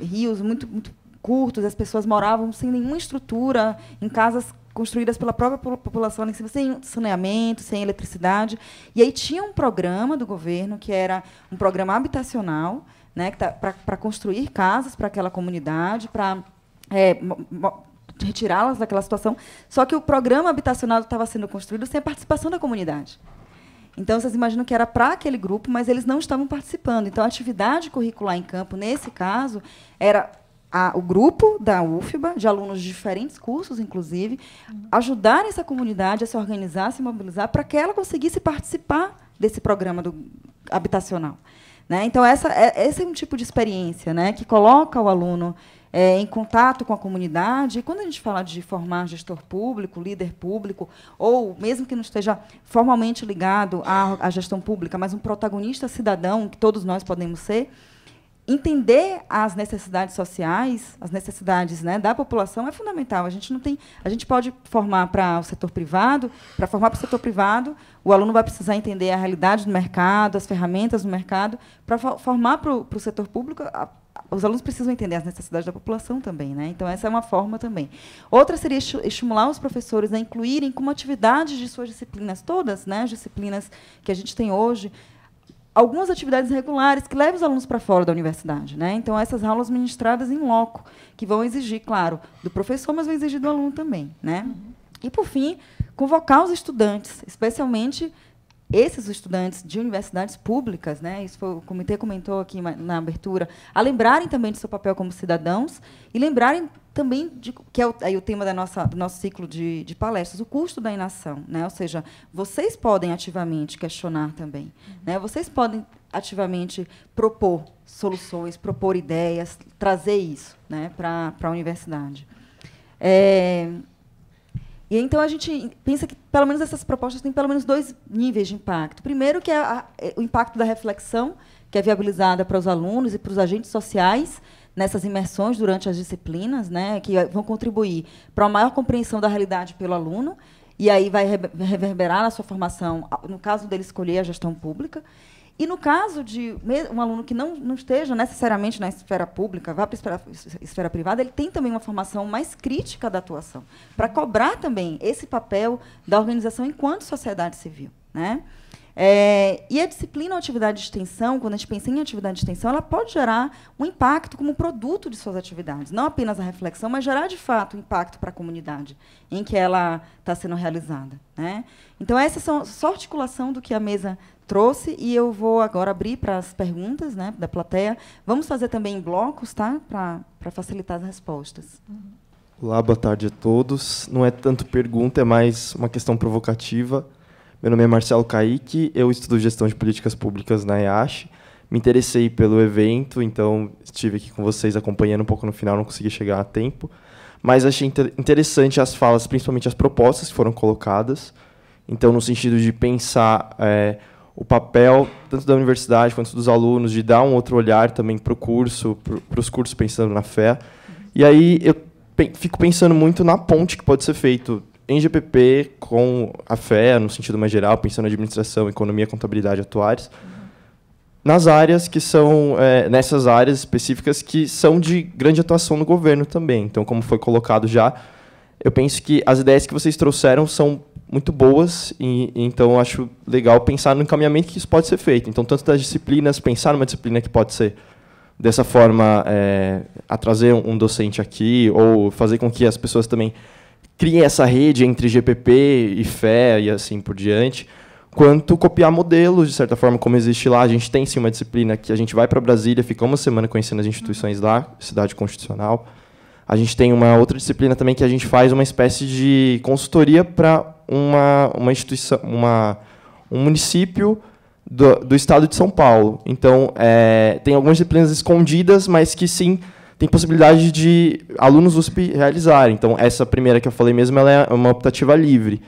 rios muito, muito curtos, as pessoas moravam sem nenhuma estrutura, em casas construídas pela própria população, sem saneamento, sem eletricidade. E aí tinha um programa do governo, que era um programa habitacional, né, tá, para construir casas para aquela comunidade, para é, retirá-las daquela situação. Só que o programa habitacional estava sendo construído sem a participação da comunidade. Então, vocês imaginam que era para aquele grupo, mas eles não estavam participando. Então, a atividade curricular em campo, nesse caso, era a, o grupo da UFBA, de alunos de diferentes cursos, inclusive, ajudar essa comunidade a se organizar, a se mobilizar, para que ela conseguisse participar desse programa do, habitacional. Né? Então, essa é, esse é um tipo de experiência né, que coloca o aluno é, em contato com a comunidade. E quando a gente fala de formar gestor público, líder público, ou mesmo que não esteja formalmente ligado à, à gestão pública, mas um protagonista cidadão, que todos nós podemos ser, entender as necessidades sociais, as necessidades né, da população é fundamental. A gente não tem, a gente pode formar para o setor privado, para formar para o setor privado, o aluno vai precisar entender a realidade do mercado, as ferramentas do mercado, para formar para o, para o setor público. A, os alunos precisam entender as necessidades da população também, né? Então essa é uma forma também. Outra seria estimular os professores a incluírem como atividades de suas disciplinas todas, né? As disciplinas que a gente tem hoje, algumas atividades regulares que levam os alunos para fora da universidade. Né? Então, essas aulas ministradas em loco, que vão exigir, claro, do professor, mas vão exigir do aluno também. Né? Uhum. E, por fim, convocar os estudantes, especialmente esses estudantes de universidades públicas, né, isso foi, o comitê comentou aqui na abertura, a lembrarem também de seu papel como cidadãos e lembrarem também, de, que é o, aí o tema da nossa, do nosso ciclo de, de palestras, o custo da inação. Né? Ou seja, vocês podem ativamente questionar também. Uhum. Né? Vocês podem ativamente propor soluções, propor ideias, trazer isso né, para a universidade. É, e então a gente pensa que pelo menos essas propostas têm pelo menos dois níveis de impacto. Primeiro que é, a, é o impacto da reflexão, que é viabilizada para os alunos e para os agentes sociais, nessas imersões durante as disciplinas, né, que vão contribuir para uma maior compreensão da realidade pelo aluno, e aí vai reverberar na sua formação, no caso dele escolher a gestão pública. E no caso de um aluno que não, não esteja necessariamente na esfera pública, vá para a esfera, esfera privada, ele tem também uma formação mais crítica da atuação, para cobrar também esse papel da organização enquanto sociedade civil. Né? É, e a disciplina ou atividade de extensão, quando a gente pensa em atividade de extensão, ela pode gerar um impacto como produto de suas atividades, não apenas a reflexão, mas gerar de fato um impacto para a comunidade em que ela está sendo realizada. Né? Então, essa é só articulação do que a mesa trouxe e eu vou agora abrir para as perguntas né, da plateia. Vamos fazer também em blocos, tá? Para facilitar as respostas. Olá, boa tarde a todos. Não é tanto pergunta, é mais uma questão provocativa. Meu nome é Marcelo Caíque, eu estudo gestão de políticas públicas na EASH. Me interessei pelo evento, então estive aqui com vocês acompanhando um pouco no final, não consegui chegar a tempo. Mas achei inter interessante as falas, principalmente as propostas que foram colocadas. Então, no sentido de pensar é, o papel tanto da universidade quanto dos alunos, de dar um outro olhar também para o curso, para os cursos pensando na fé. E aí eu pe fico pensando muito na ponte que pode ser feito em GPP com a fé, no sentido mais geral, pensando na administração, economia, contabilidade, atuários, uhum. nas áreas que são, é, nessas áreas específicas que são de grande atuação no governo também. Então, como foi colocado já, eu penso que as ideias que vocês trouxeram são muito boas, e, então acho legal pensar no encaminhamento que isso pode ser feito. Então, tanto das disciplinas, pensar numa disciplina que pode ser dessa forma, é, trazer um docente aqui, ou fazer com que as pessoas também criem essa rede entre GPP e fé e assim por diante, quanto copiar modelos, de certa forma, como existe lá. A gente tem sim uma disciplina que a gente vai para Brasília, fica uma semana conhecendo as instituições lá, cidade constitucional. A gente tem uma outra disciplina também que a gente faz uma espécie de consultoria para uma, uma instituição, uma, um município do, do estado de São Paulo. Então, é, tem algumas disciplinas escondidas, mas que sim tem possibilidade de alunos USP realizarem. Então, essa primeira que eu falei mesmo, ela é uma optativa livre.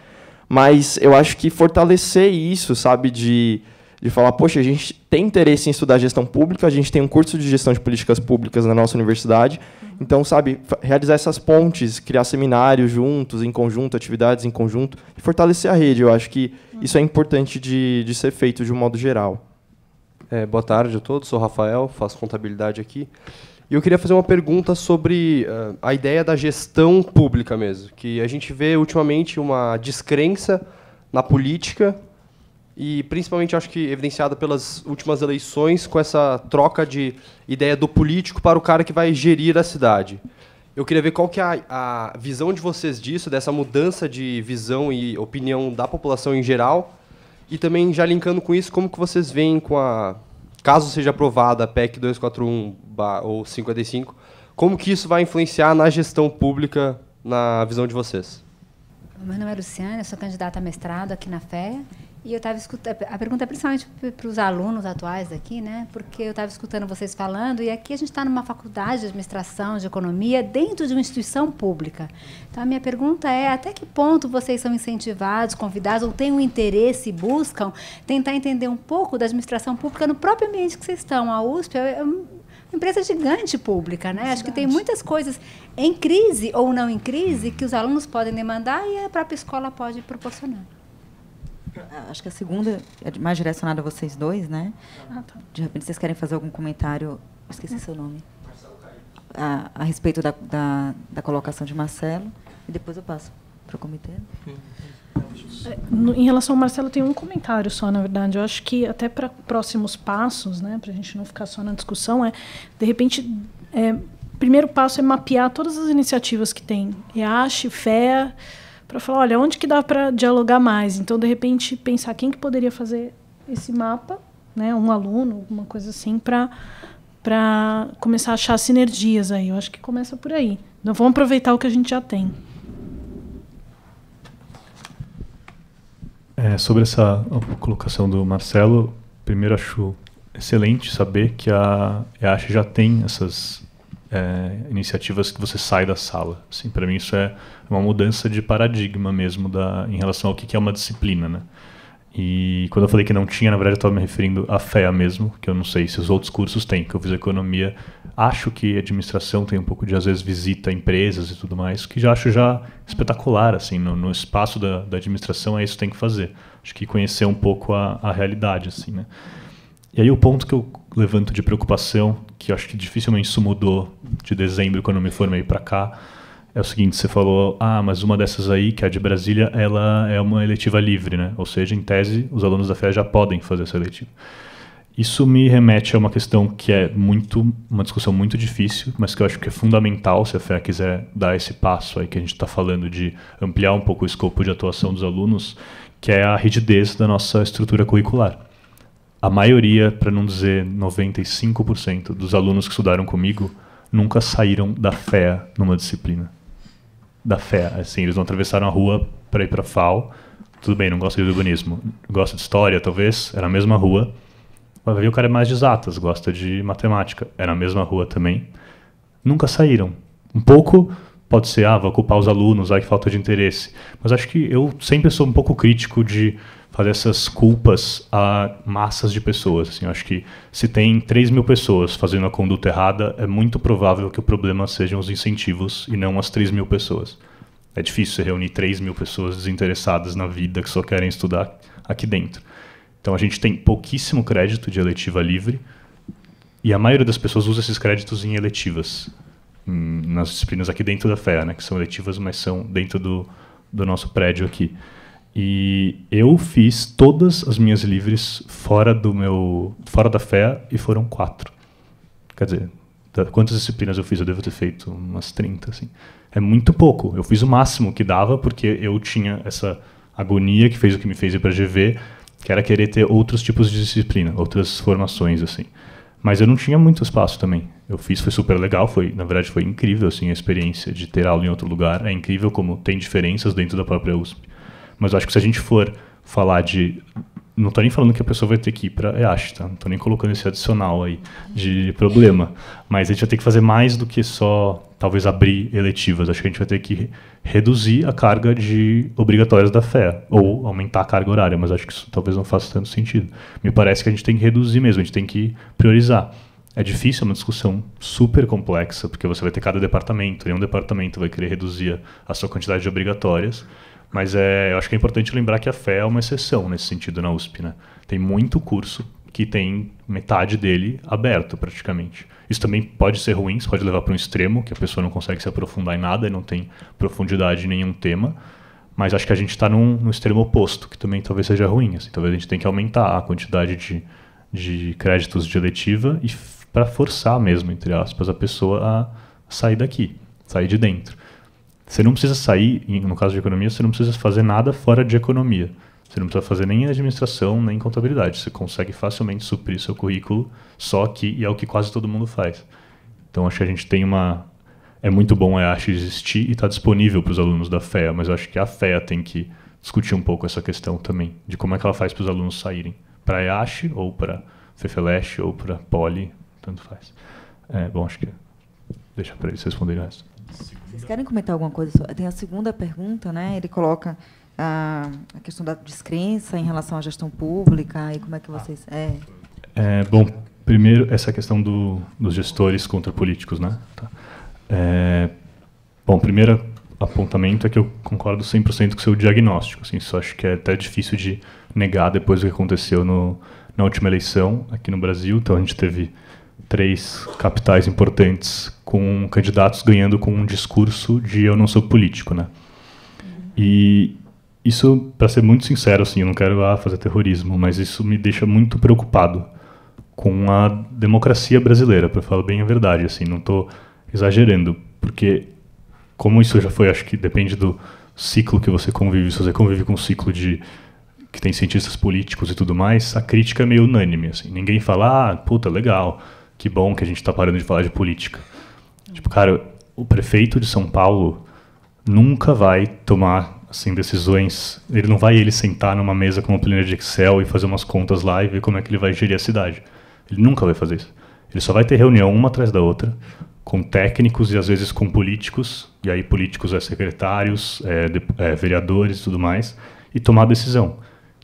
Mas eu acho que fortalecer isso, sabe, de, de falar, poxa, a gente tem interesse em estudar gestão pública, a gente tem um curso de gestão de políticas públicas na nossa universidade. Então, sabe, realizar essas pontes, criar seminários juntos, em conjunto, atividades em conjunto, e fortalecer a rede. Eu acho que isso é importante de, de ser feito de um modo geral. É, boa tarde a todos, sou o Rafael, faço contabilidade aqui. E eu queria fazer uma pergunta sobre uh, a ideia da gestão pública mesmo, que a gente vê ultimamente uma descrença na política e principalmente acho que evidenciada pelas últimas eleições com essa troca de ideia do político para o cara que vai gerir a cidade. Eu queria ver qual que é a, a visão de vocês disso, dessa mudança de visão e opinião da população em geral, e também já linkando com isso, como que vocês veem com a caso seja aprovada a PEC 241 ou 55, como que isso vai influenciar na gestão pública, na visão de vocês? Meu nome é Luciana, eu sou candidata a mestrado aqui na FEA e eu estava escutando. A pergunta é principalmente para os alunos atuais aqui, né? Porque eu estava escutando vocês falando, e aqui a gente está numa faculdade de administração, de economia, dentro de uma instituição pública. Então, a minha pergunta é: até que ponto vocês são incentivados, convidados, ou têm um interesse e buscam tentar entender um pouco da administração pública no próprio ambiente que vocês estão? A USP é, é uma empresa gigante pública, né? Acho que tem muitas coisas em crise ou não em crise que os alunos podem demandar e a própria escola pode proporcionar. Ah, acho que a segunda é mais direcionada a vocês dois, né? Ah, tá. De repente vocês querem fazer algum comentário. Esqueci seu nome. A, a respeito da, da, da, colocação de Marcelo. E depois eu passo para o comitê. É, em relação ao Marcelo, tem um comentário só, na verdade. Eu acho que até para próximos passos, né, para a gente não ficar só na discussão, é, de repente, é, primeiro passo é mapear todas as iniciativas que tem. EASH, FEA, para falar, olha, onde que dá para dialogar mais? Então, de repente, pensar quem que poderia fazer esse mapa, né? Um aluno, alguma coisa assim, para para começar a achar sinergias aí. Eu acho que começa por aí. Então, vamos aproveitar o que a gente já tem. É, sobre essa colocação do Marcelo, primeiro acho excelente saber que a EASH já tem essas é, iniciativas que você sai da sala. Assim, para mim isso é uma mudança de paradigma mesmo da, em relação ao que é uma disciplina, né? E quando eu falei que não tinha, na verdade eu estava me referindo à FEA mesmo, que eu não sei se os outros cursos têm, que eu fiz economia, acho que administração tem um pouco de, às vezes, visita empresas e tudo mais, que já acho já espetacular, assim, no, no espaço da, da administração é isso que tem que fazer. Acho que conhecer um pouco a, a realidade, assim, né? E aí o ponto que eu levanto de preocupação, que acho que dificilmente isso mudou de dezembro quando eu me formei para cá, é o seguinte, você falou, ah, mas uma dessas aí, que é a de Brasília, ela é uma eletiva livre, né? Ou seja, em tese, os alunos da FEA já podem fazer essa eletiva. Isso me remete a uma questão que é muito, uma discussão muito difícil, mas que eu acho que é fundamental se a FEA quiser dar esse passo aí que a gente está falando de ampliar um pouco o escopo de atuação dos alunos, que é a rigidez da nossa estrutura curricular a maioria, para não dizer 95% dos alunos que estudaram comigo, nunca saíram da fé numa disciplina. Da fé. assim, eles não atravessaram a rua para ir para FAO. Tudo bem, não gosta de urbanismo, gosta de história, talvez, era a mesma rua. Vai ver o cara é mais de exatas, gosta de matemática, era a mesma rua também. Nunca saíram. Um pouco pode ser, ah, vou culpar os alunos, ah, que falta de interesse. Mas acho que eu sempre sou um pouco crítico de fazer essas culpas a massas de pessoas. Assim, acho que se tem 3 mil pessoas fazendo a conduta errada, é muito provável que o problema sejam os incentivos e não as 3 mil pessoas. É difícil você reunir 3 mil pessoas desinteressadas na vida que só querem estudar aqui dentro. Então a gente tem pouquíssimo crédito de eletiva livre e a maioria das pessoas usa esses créditos em eletivas, em, nas disciplinas aqui dentro da FEA, né, que são eletivas, mas são dentro do, do nosso prédio aqui. E eu fiz todas as minhas livres fora do meu fora da fé e foram quatro. Quer dizer, quantas disciplinas eu fiz? Eu devo ter feito umas 30, assim. É muito pouco. Eu fiz o máximo que dava porque eu tinha essa agonia que fez o que me fez ir para GV, que era querer ter outros tipos de disciplina, outras formações assim. Mas eu não tinha muito espaço também. Eu fiz, foi super legal, foi, na verdade foi incrível assim a experiência de ter aula em outro lugar. É incrível como tem diferenças dentro da própria USP mas eu acho que se a gente for falar de. Não estou nem falando que a pessoa vai ter que ir para EASH, tá? Não estou nem colocando esse adicional aí de problema. Mas a gente vai ter que fazer mais do que só, talvez, abrir eletivas. Acho que a gente vai ter que reduzir a carga de obrigatórias da fé, ou aumentar a carga horária, mas acho que isso talvez não faça tanto sentido. Me parece que a gente tem que reduzir mesmo, a gente tem que priorizar. É difícil, é uma discussão super complexa, porque você vai ter cada departamento, e um departamento vai querer reduzir a sua quantidade de obrigatórias, mas é, eu acho que é importante lembrar que a fé é uma exceção nesse sentido na USP, né? Tem muito curso que tem metade dele aberto praticamente. Isso também pode ser ruim, isso pode levar para um extremo, que a pessoa não consegue se aprofundar em nada e não tem profundidade em nenhum tema. Mas acho que a gente está num, num, extremo oposto, que também talvez seja ruim. Assim, talvez a gente tenha que aumentar a quantidade de, de créditos de eletiva e para forçar mesmo, entre aspas, a pessoa a sair daqui, sair de dentro. Você não precisa sair, no caso de economia, você não precisa fazer nada fora de economia. Você não precisa fazer nem administração, nem contabilidade. Você consegue facilmente suprir seu currículo só aqui, e é o que quase todo mundo faz. Então, acho que a gente tem uma. É muito bom é, a EASH existir e estar tá disponível para os alunos da FEA, mas acho que a FEA tem que discutir um pouco essa questão também, de como é que ela faz para os alunos saírem para a EASH ou para FEFELESH ou para Poli, tanto faz. É, bom, acho que deixa para eles responderem o resto. Vocês querem comentar alguma coisa? Tem a segunda pergunta, né? Ele coloca a, a questão da descrença em relação à gestão pública e como é que vocês. Ah. É. é bom, primeiro, essa questão do, dos gestores contra políticos, né? Tá. É, bom, primeiro apontamento é que eu concordo 100% com o seu diagnóstico. Assim, isso acho que é até difícil de negar depois do que aconteceu no, na última eleição aqui no Brasil. Então, a gente teve três capitais importantes com candidatos ganhando com um discurso de eu não sou político, né? E isso, para ser muito sincero, assim, eu não quero ah, fazer terrorismo, mas isso me deixa muito preocupado com a democracia brasileira, para falar bem a verdade, assim, não estou exagerando, porque como isso já foi, acho que depende do ciclo que você convive, se você convive com um ciclo de que tem cientistas políticos e tudo mais, a crítica é meio unânime, assim, ninguém fala, ah, puta, legal, que bom que a gente está parando de falar de política. Tipo, cara, o prefeito de São Paulo nunca vai tomar assim decisões. Ele não vai ele sentar numa mesa com uma planilha de Excel e fazer umas contas lá e ver como é que ele vai gerir a cidade. Ele nunca vai fazer isso. Ele só vai ter reunião uma atrás da outra com técnicos e às vezes com políticos e aí políticos é secretários, é, de, é, vereadores, tudo mais e tomar decisão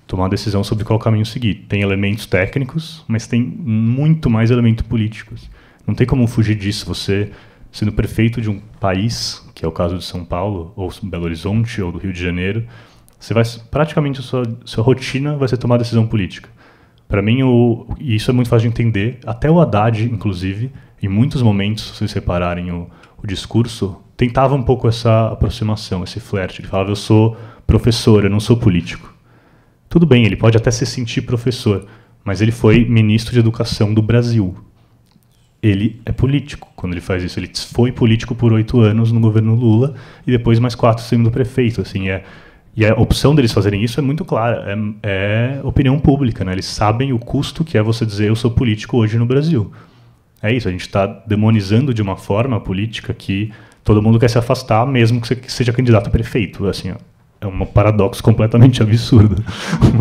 tomar decisão sobre qual caminho seguir. Tem elementos técnicos, mas tem muito mais elementos políticos. Não tem como fugir disso. Você sendo prefeito de um país, que é o caso de São Paulo, ou Belo Horizonte, ou do Rio de Janeiro, você vai praticamente a sua, sua rotina vai ser tomar decisão política. Para mim, o, e isso é muito fácil de entender, até o Haddad, inclusive, em muitos momentos, se vocês separarem o, o discurso, tentava um pouco essa aproximação, esse flerte. Ele falava, eu sou professor, eu não sou político. Tudo bem, ele pode até se sentir professor, mas ele foi ministro de educação do Brasil ele é político quando ele faz isso. Ele foi político por oito anos no governo Lula e depois mais quatro sendo prefeito. Assim, é, e a opção deles fazerem isso é muito clara, é, é opinião pública. Né? Eles sabem o custo que é você dizer eu sou político hoje no Brasil. É isso, a gente está demonizando de uma forma a política que todo mundo quer se afastar, mesmo que você seja candidato a prefeito. Assim, ó, é um paradoxo completamente (laughs) absurdo.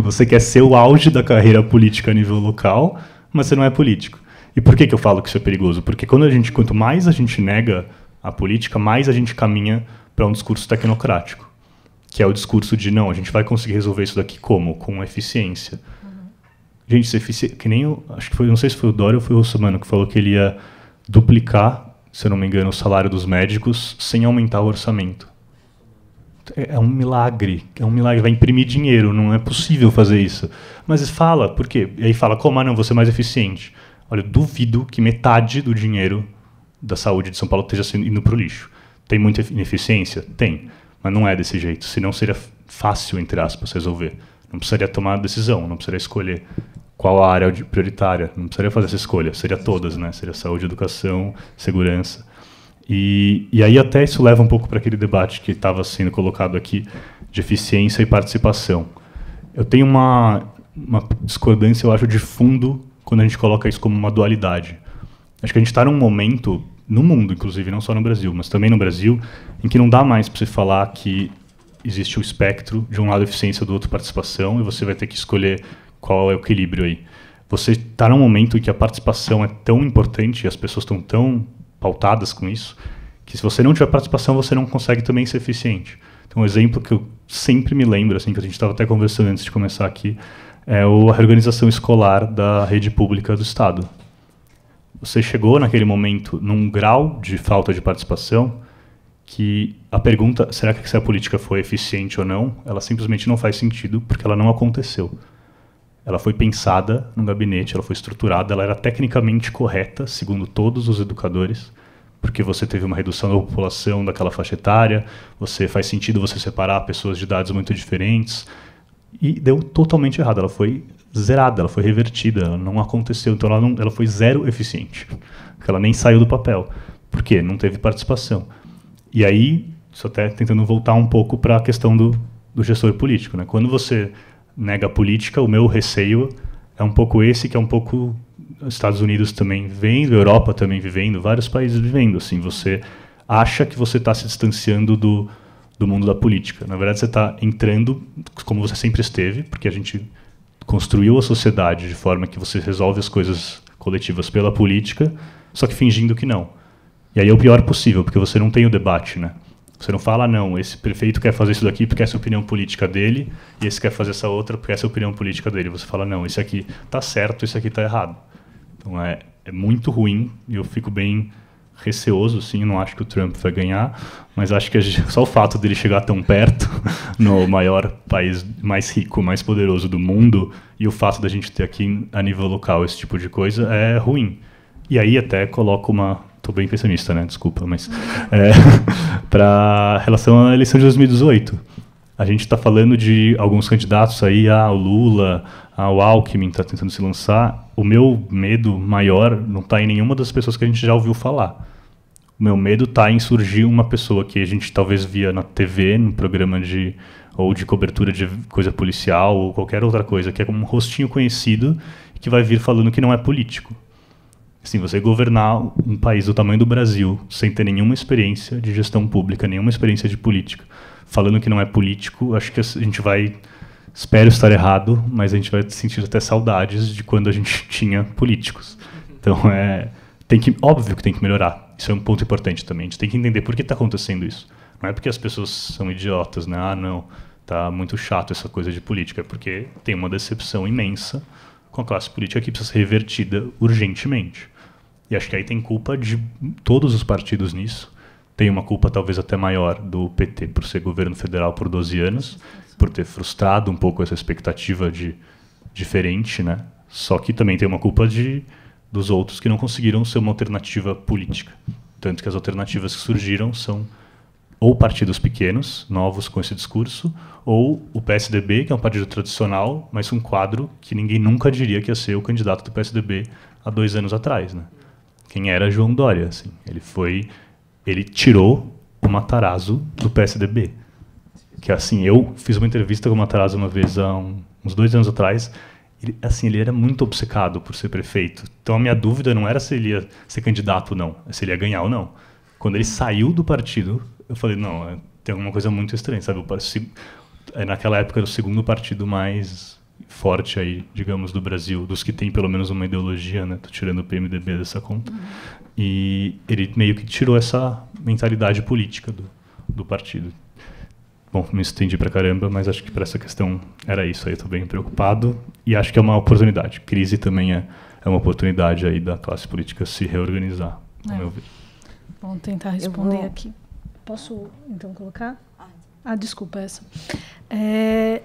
você quer ser o auge da carreira política a nível local, mas você não é político. E por que, que eu falo que isso é perigoso? Porque quando a gente, quanto mais a gente nega a política, mais a gente caminha para um discurso tecnocrático, que é o discurso de não, a gente vai conseguir resolver isso daqui como? Com eficiência. Uhum. Gente, efici que nem eu, acho que foi, não sei se foi o Dória ou foi o Russomano que falou que ele ia duplicar, se eu não me engano, o salário dos médicos sem aumentar o orçamento. É, é um milagre, é um milagre. Vai imprimir dinheiro, não é possível fazer isso. Mas fala, por quê? E aí fala, como? Ah, não, vou ser é mais eficiente. Olha, eu duvido que metade do dinheiro da saúde de São Paulo esteja indo para o lixo. Tem muita ineficiência? Tem. Mas não é desse jeito. Senão seria fácil, entre aspas, resolver. Não precisaria tomar decisão, não precisaria escolher qual a área prioritária. Não precisaria fazer essa escolha. Seria todas, né? Seria saúde, educação, segurança. E, e aí até isso leva um pouco para aquele debate que estava sendo colocado aqui de eficiência e participação. Eu tenho uma, uma discordância, eu acho, de fundo quando a gente coloca isso como uma dualidade. Acho que a gente está num momento, no mundo inclusive, não só no Brasil, mas também no Brasil, em que não dá mais para você falar que existe o espectro, de um lado eficiência, do outro participação, e você vai ter que escolher qual é o equilíbrio aí. Você está num momento em que a participação é tão importante, e as pessoas estão tão pautadas com isso, que se você não tiver participação, você não consegue também ser eficiente. Então, um exemplo que eu sempre me lembro, assim, que a gente estava até conversando antes de começar aqui, é a reorganização escolar da rede pública do Estado. Você chegou naquele momento num grau de falta de participação que a pergunta será que essa política foi eficiente ou não, ela simplesmente não faz sentido porque ela não aconteceu. Ela foi pensada no gabinete, ela foi estruturada, ela era tecnicamente correta, segundo todos os educadores, porque você teve uma redução da população daquela faixa etária, você faz sentido você separar pessoas de idades muito diferentes, e deu totalmente errado. Ela foi zerada, ela foi revertida, ela não aconteceu. Então ela, não, ela foi zero eficiente. Ela nem saiu do papel. Por quê? Não teve participação. E aí, só até tentando voltar um pouco para a questão do, do gestor político. Né? Quando você nega a política, o meu receio é um pouco esse, que é um pouco Estados Unidos também vivendo, Europa também vivendo, vários países vivendo. Assim, você acha que você está se distanciando do do mundo da política. Na verdade, você está entrando como você sempre esteve, porque a gente construiu a sociedade de forma que você resolve as coisas coletivas pela política, só que fingindo que não. E aí é o pior possível, porque você não tem o debate, né? Você não fala, não, esse prefeito quer fazer isso daqui porque essa é a opinião política dele, e esse quer fazer essa outra porque essa é a opinião política dele. Você fala, não, esse aqui tá certo, esse aqui tá errado. Então é, é muito ruim e eu fico bem receoso, sim, não acho que o Trump vai ganhar, mas acho que (laughs) só o fato dele chegar tão perto (laughs) no maior país mais rico, mais poderoso do mundo e o fato da gente ter aqui a nível local esse tipo de coisa é ruim. E aí até coloco uma tô bem pessimista, né? Desculpa, mas (laughs) é, para relação à eleição de 2018, a gente está falando de alguns candidatos aí, ah, o Lula, a ah, Alckmin está tentando se lançar, o meu medo maior não está em nenhuma das pessoas que a gente já ouviu falar. O meu medo está em surgir uma pessoa que a gente talvez via na TV, num programa de ou de cobertura de coisa policial ou qualquer outra coisa, que é como um rostinho conhecido que vai vir falando que não é político. Assim, você governar um país do tamanho do Brasil sem ter nenhuma experiência de gestão pública, nenhuma experiência de política, falando que não é político, acho que a gente vai Espero estar errado, mas a gente vai sentir até saudades de quando a gente (laughs) tinha políticos. Então, é, tem que, óbvio que tem que melhorar. Isso é um ponto importante também. A gente tem que entender por que está acontecendo isso. Não é porque as pessoas são idiotas, né? Ah, não, tá muito chato essa coisa de política. É porque tem uma decepção imensa com a classe política que precisa ser revertida urgentemente. E acho que aí tem culpa de todos os partidos nisso. Tem uma culpa talvez até maior do PT por ser governo federal por 12 anos por ter frustrado um pouco essa expectativa de diferente, né? Só que também tem uma culpa de dos outros que não conseguiram ser uma alternativa política. Tanto que as alternativas que surgiram são ou partidos pequenos, novos com esse discurso, ou o PSDB, que é um partido tradicional, mas um quadro que ninguém nunca diria que ia ser o candidato do PSDB há dois anos atrás. Né? Quem era João Dória? Assim, ele foi, ele tirou o Matarazzo do PSDB que assim, eu fiz uma entrevista com o Matarazzo uma vez, há um, uns dois anos atrás, ele, assim, ele era muito obcecado por ser prefeito. Então a minha dúvida não era se ele ia ser candidato ou não, se ele ia ganhar ou não. Quando ele saiu do partido, eu falei, não, é, tem alguma coisa muito estranha, sabe? É, naquela época era o segundo partido mais forte aí, digamos, do Brasil, dos que tem pelo menos uma ideologia, né? Tô tirando o PMDB dessa conta. Uhum. E ele meio que tirou essa mentalidade política do, do partido. Bom, me estendi pra caramba, mas acho que para essa questão era isso aí. Estou bem preocupado e acho que é uma oportunidade. Crise também é, é uma oportunidade aí da classe política se reorganizar, é. meu ver. Vamos tentar responder vou... aqui. Posso, então, colocar? Ah, então. ah desculpa, essa. É,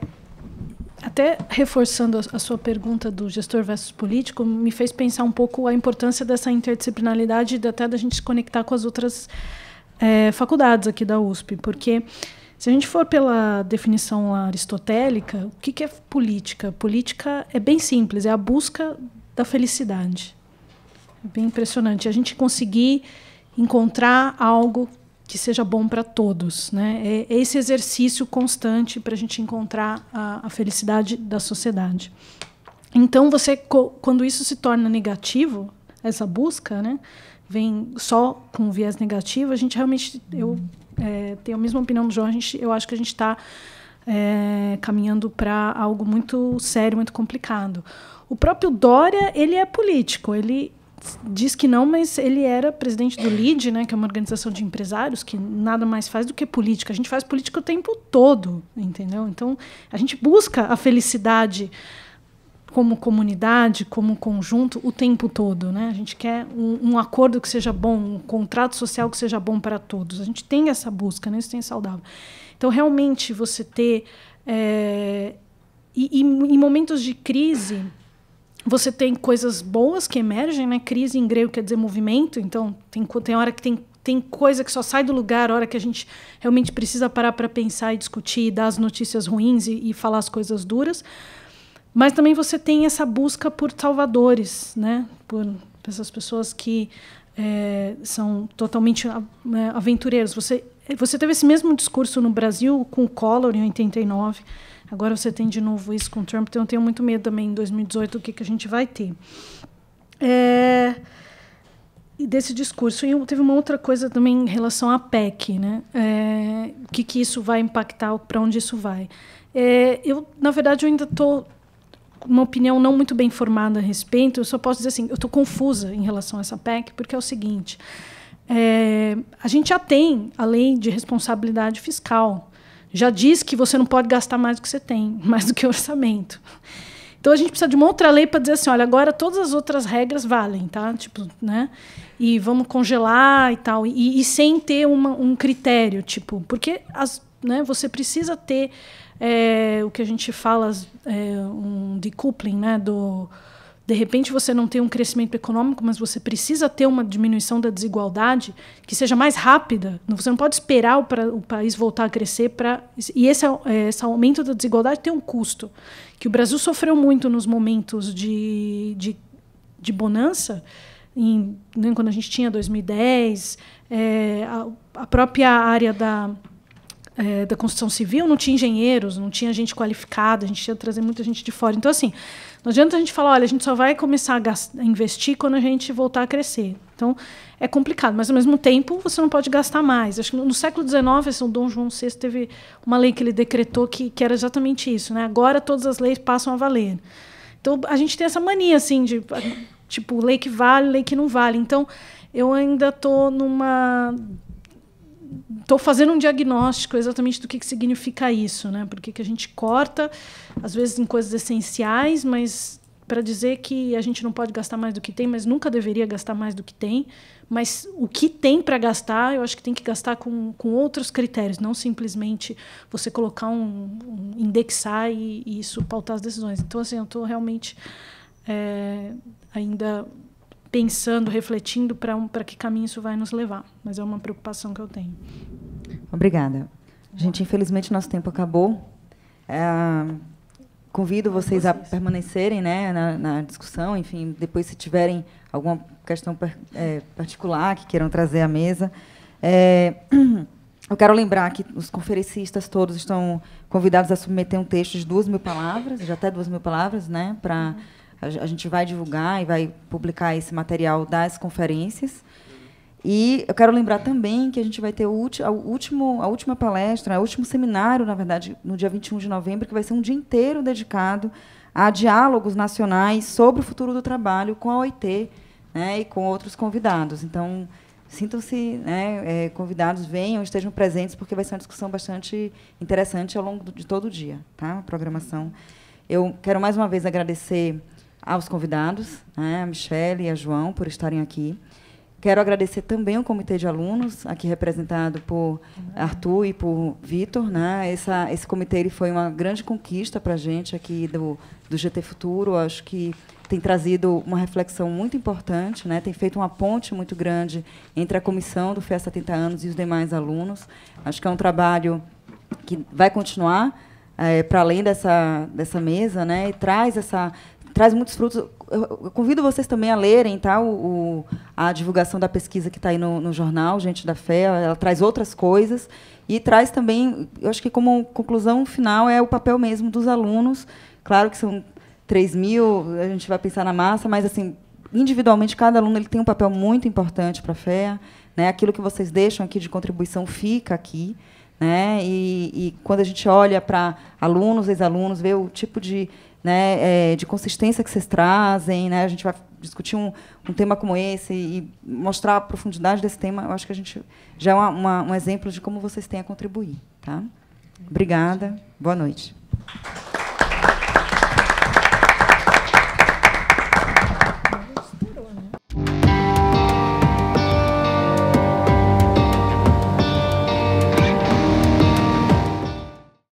até reforçando a sua pergunta do gestor versus político, me fez pensar um pouco a importância dessa interdisciplinaridade, até da gente se conectar com as outras é, faculdades aqui da USP, porque se a gente for pela definição aristotélica, o que, que é política? Política é bem simples, é a busca da felicidade. É bem impressionante. A gente conseguir encontrar algo que seja bom para todos. Né? É, é esse exercício constante para a gente encontrar a, a, felicidade da sociedade. Então, você, quando isso se torna negativo, essa busca, né, vem só com viés negativo, a gente realmente, eu é, tenho a mesma opinião do João. A gente, eu acho que a gente está é, caminhando para algo muito sério, muito complicado. O próprio Dória, ele é político. Ele diz que não, mas ele era presidente do LID, né, que é uma organização de empresários que nada mais faz do que política. A gente faz política o tempo todo, entendeu? Então, a gente busca a felicidade como comunidade, como conjunto, o tempo todo. Né? A gente quer um, um acordo que seja bom, um contrato social que seja bom para todos. A gente tem essa busca, né? isso tem saudável. Então, realmente, você ter. É, e, e em momentos de crise, você tem coisas boas que emergem, né? Crise em grego quer dizer movimento, então tem, tem hora que tem tem coisa que só sai do lugar a hora que a gente realmente precisa parar para pensar e discutir, e dar as notícias ruins e, e falar as coisas duras. Mas também você tem essa busca por salvadores, né? Por essas pessoas que é, são totalmente ah, né, aventureiros. Você, você teve esse mesmo discurso no Brasil com o Collor em 89. Agora você tem de novo isso com o Trump. Então eu tenho muito medo também em 2018 do que, que a gente vai ter. É, desse discurso. E teve uma outra coisa também em relação à PEC, né? É, o que, que isso vai impactar, para onde isso vai. É, eu, na verdade, eu ainda estou uma opinião não muito bem formada a respeito. Eu só posso dizer assim, eu estou confusa em relação a essa PEC, porque é o seguinte: é, a gente já tem a lei de responsabilidade fiscal. Já diz que você não pode gastar mais do que você tem, (laughs) mais do que o orçamento. Então a gente precisa de uma outra lei para dizer assim, olha, agora todas as outras regras valem, tá? Tipo, né? E vamos congelar e tal. E, e sem ter uma, um critério, tipo, porque as, né, você precisa ter é, o que a gente fala, é, um decoupling, né? Do, de repente você não tem um crescimento econômico, mas você precisa ter uma diminuição da desigualdade que seja mais rápida. Você não pode esperar o, pra, o país voltar a crescer para. E esse, é, esse aumento da desigualdade tem um custo. Que o Brasil sofreu muito nos momentos de, de, de bonança. Em, né, quando a gente tinha 2010, é, a, a própria área da é, da construção civil não tinha engenheiros, não tinha gente qualificada, a gente tinha que trazer muita gente de fora. Então, assim, não adianta a gente falar, olha, a gente só vai começar a, gastar, a investir quando a gente voltar a crescer. Então, é complicado, mas ao mesmo tempo você não pode gastar mais. Acho que no, no século XIX, assim, o Dom João VI teve uma lei que ele decretou que, que era exatamente isso, né? Agora todas as leis passam a valer. Então, a gente tem essa mania, assim, de tipo, lei que vale, lei que não vale. Então, eu ainda estou numa estou fazendo um diagnóstico exatamente do que, que significa isso, né? Porque que a gente corta, às vezes em coisas essenciais, mas para dizer que a gente não pode gastar mais do que tem, mas nunca deveria gastar mais do que tem. Mas o que tem para gastar, eu acho que tem que gastar com, com outros critérios, não simplesmente você colocar um, um indexar e, e, isso pautar as decisões. Então, assim, eu estou realmente é, ainda pensando, refletindo para um, que caminho isso vai nos levar. Mas é uma preocupação que eu tenho. Obrigada. Gente, infelizmente nosso tempo acabou. É, convido vocês, a permanecerem né, na, na, discussão. Enfim, depois se tiverem alguma questão per, é, particular que queiram trazer à mesa. É, (clears throat) eu quero lembrar que os conferencistas todos estão convidados a submeter um texto de duas mil palavras, já até duas mil palavras, né, para uhum. A, gente vai divulgar e vai publicar esse material das conferências. E eu quero lembrar também que a gente vai ter o a, último, a última palestra, o último seminário, na verdade, no dia 21 de novembro, que vai ser um dia inteiro dedicado a diálogos nacionais sobre o futuro do trabalho com a OIT né, e com outros convidados. Então, sintam-se né, é, convidados, venham, estejam presentes, porque vai ser uma discussão bastante interessante ao longo de todo o dia, tá? a programação. Eu quero mais uma vez agradecer aos convidados, né, a Michelle e a João, por estarem aqui. Quero agradecer também ao comitê de alunos, aqui representado por Arthur e por Vitor. Né? Essa, esse comitê ele foi uma grande conquista para a gente aqui do, do GT Futuro. Acho que tem trazido uma reflexão muito importante, né? tem feito uma ponte muito grande entre a comissão do Festa 70 anos e os demais alunos. Acho que é um trabalho que vai continuar é, eh, para além dessa, dessa mesa né? e traz essa traz muitos frutos. Eu convido vocês também a lerem tá, o, o a divulgação da pesquisa que está aí no, no, jornal, Gente da Fé. Ela traz outras coisas e traz também, eu acho que como conclusão final, é o papel mesmo dos alunos. Claro que são 3 mil, a gente vai pensar na massa, mas assim individualmente cada aluno ele tem um papel muito importante para a fé. Né? Aquilo que vocês deixam aqui de contribuição fica aqui. Né? E, e quando a gente olha para alunos, ex-alunos, vê o tipo de né, é, de consistência que vocês trazem, né? A gente vai discutir um, um tema como esse e mostrar a profundidade desse tema. Eu acho que a gente já é uma, uma, um exemplo de como vocês têm a contribuir, tá? Obrigada. Boa noite.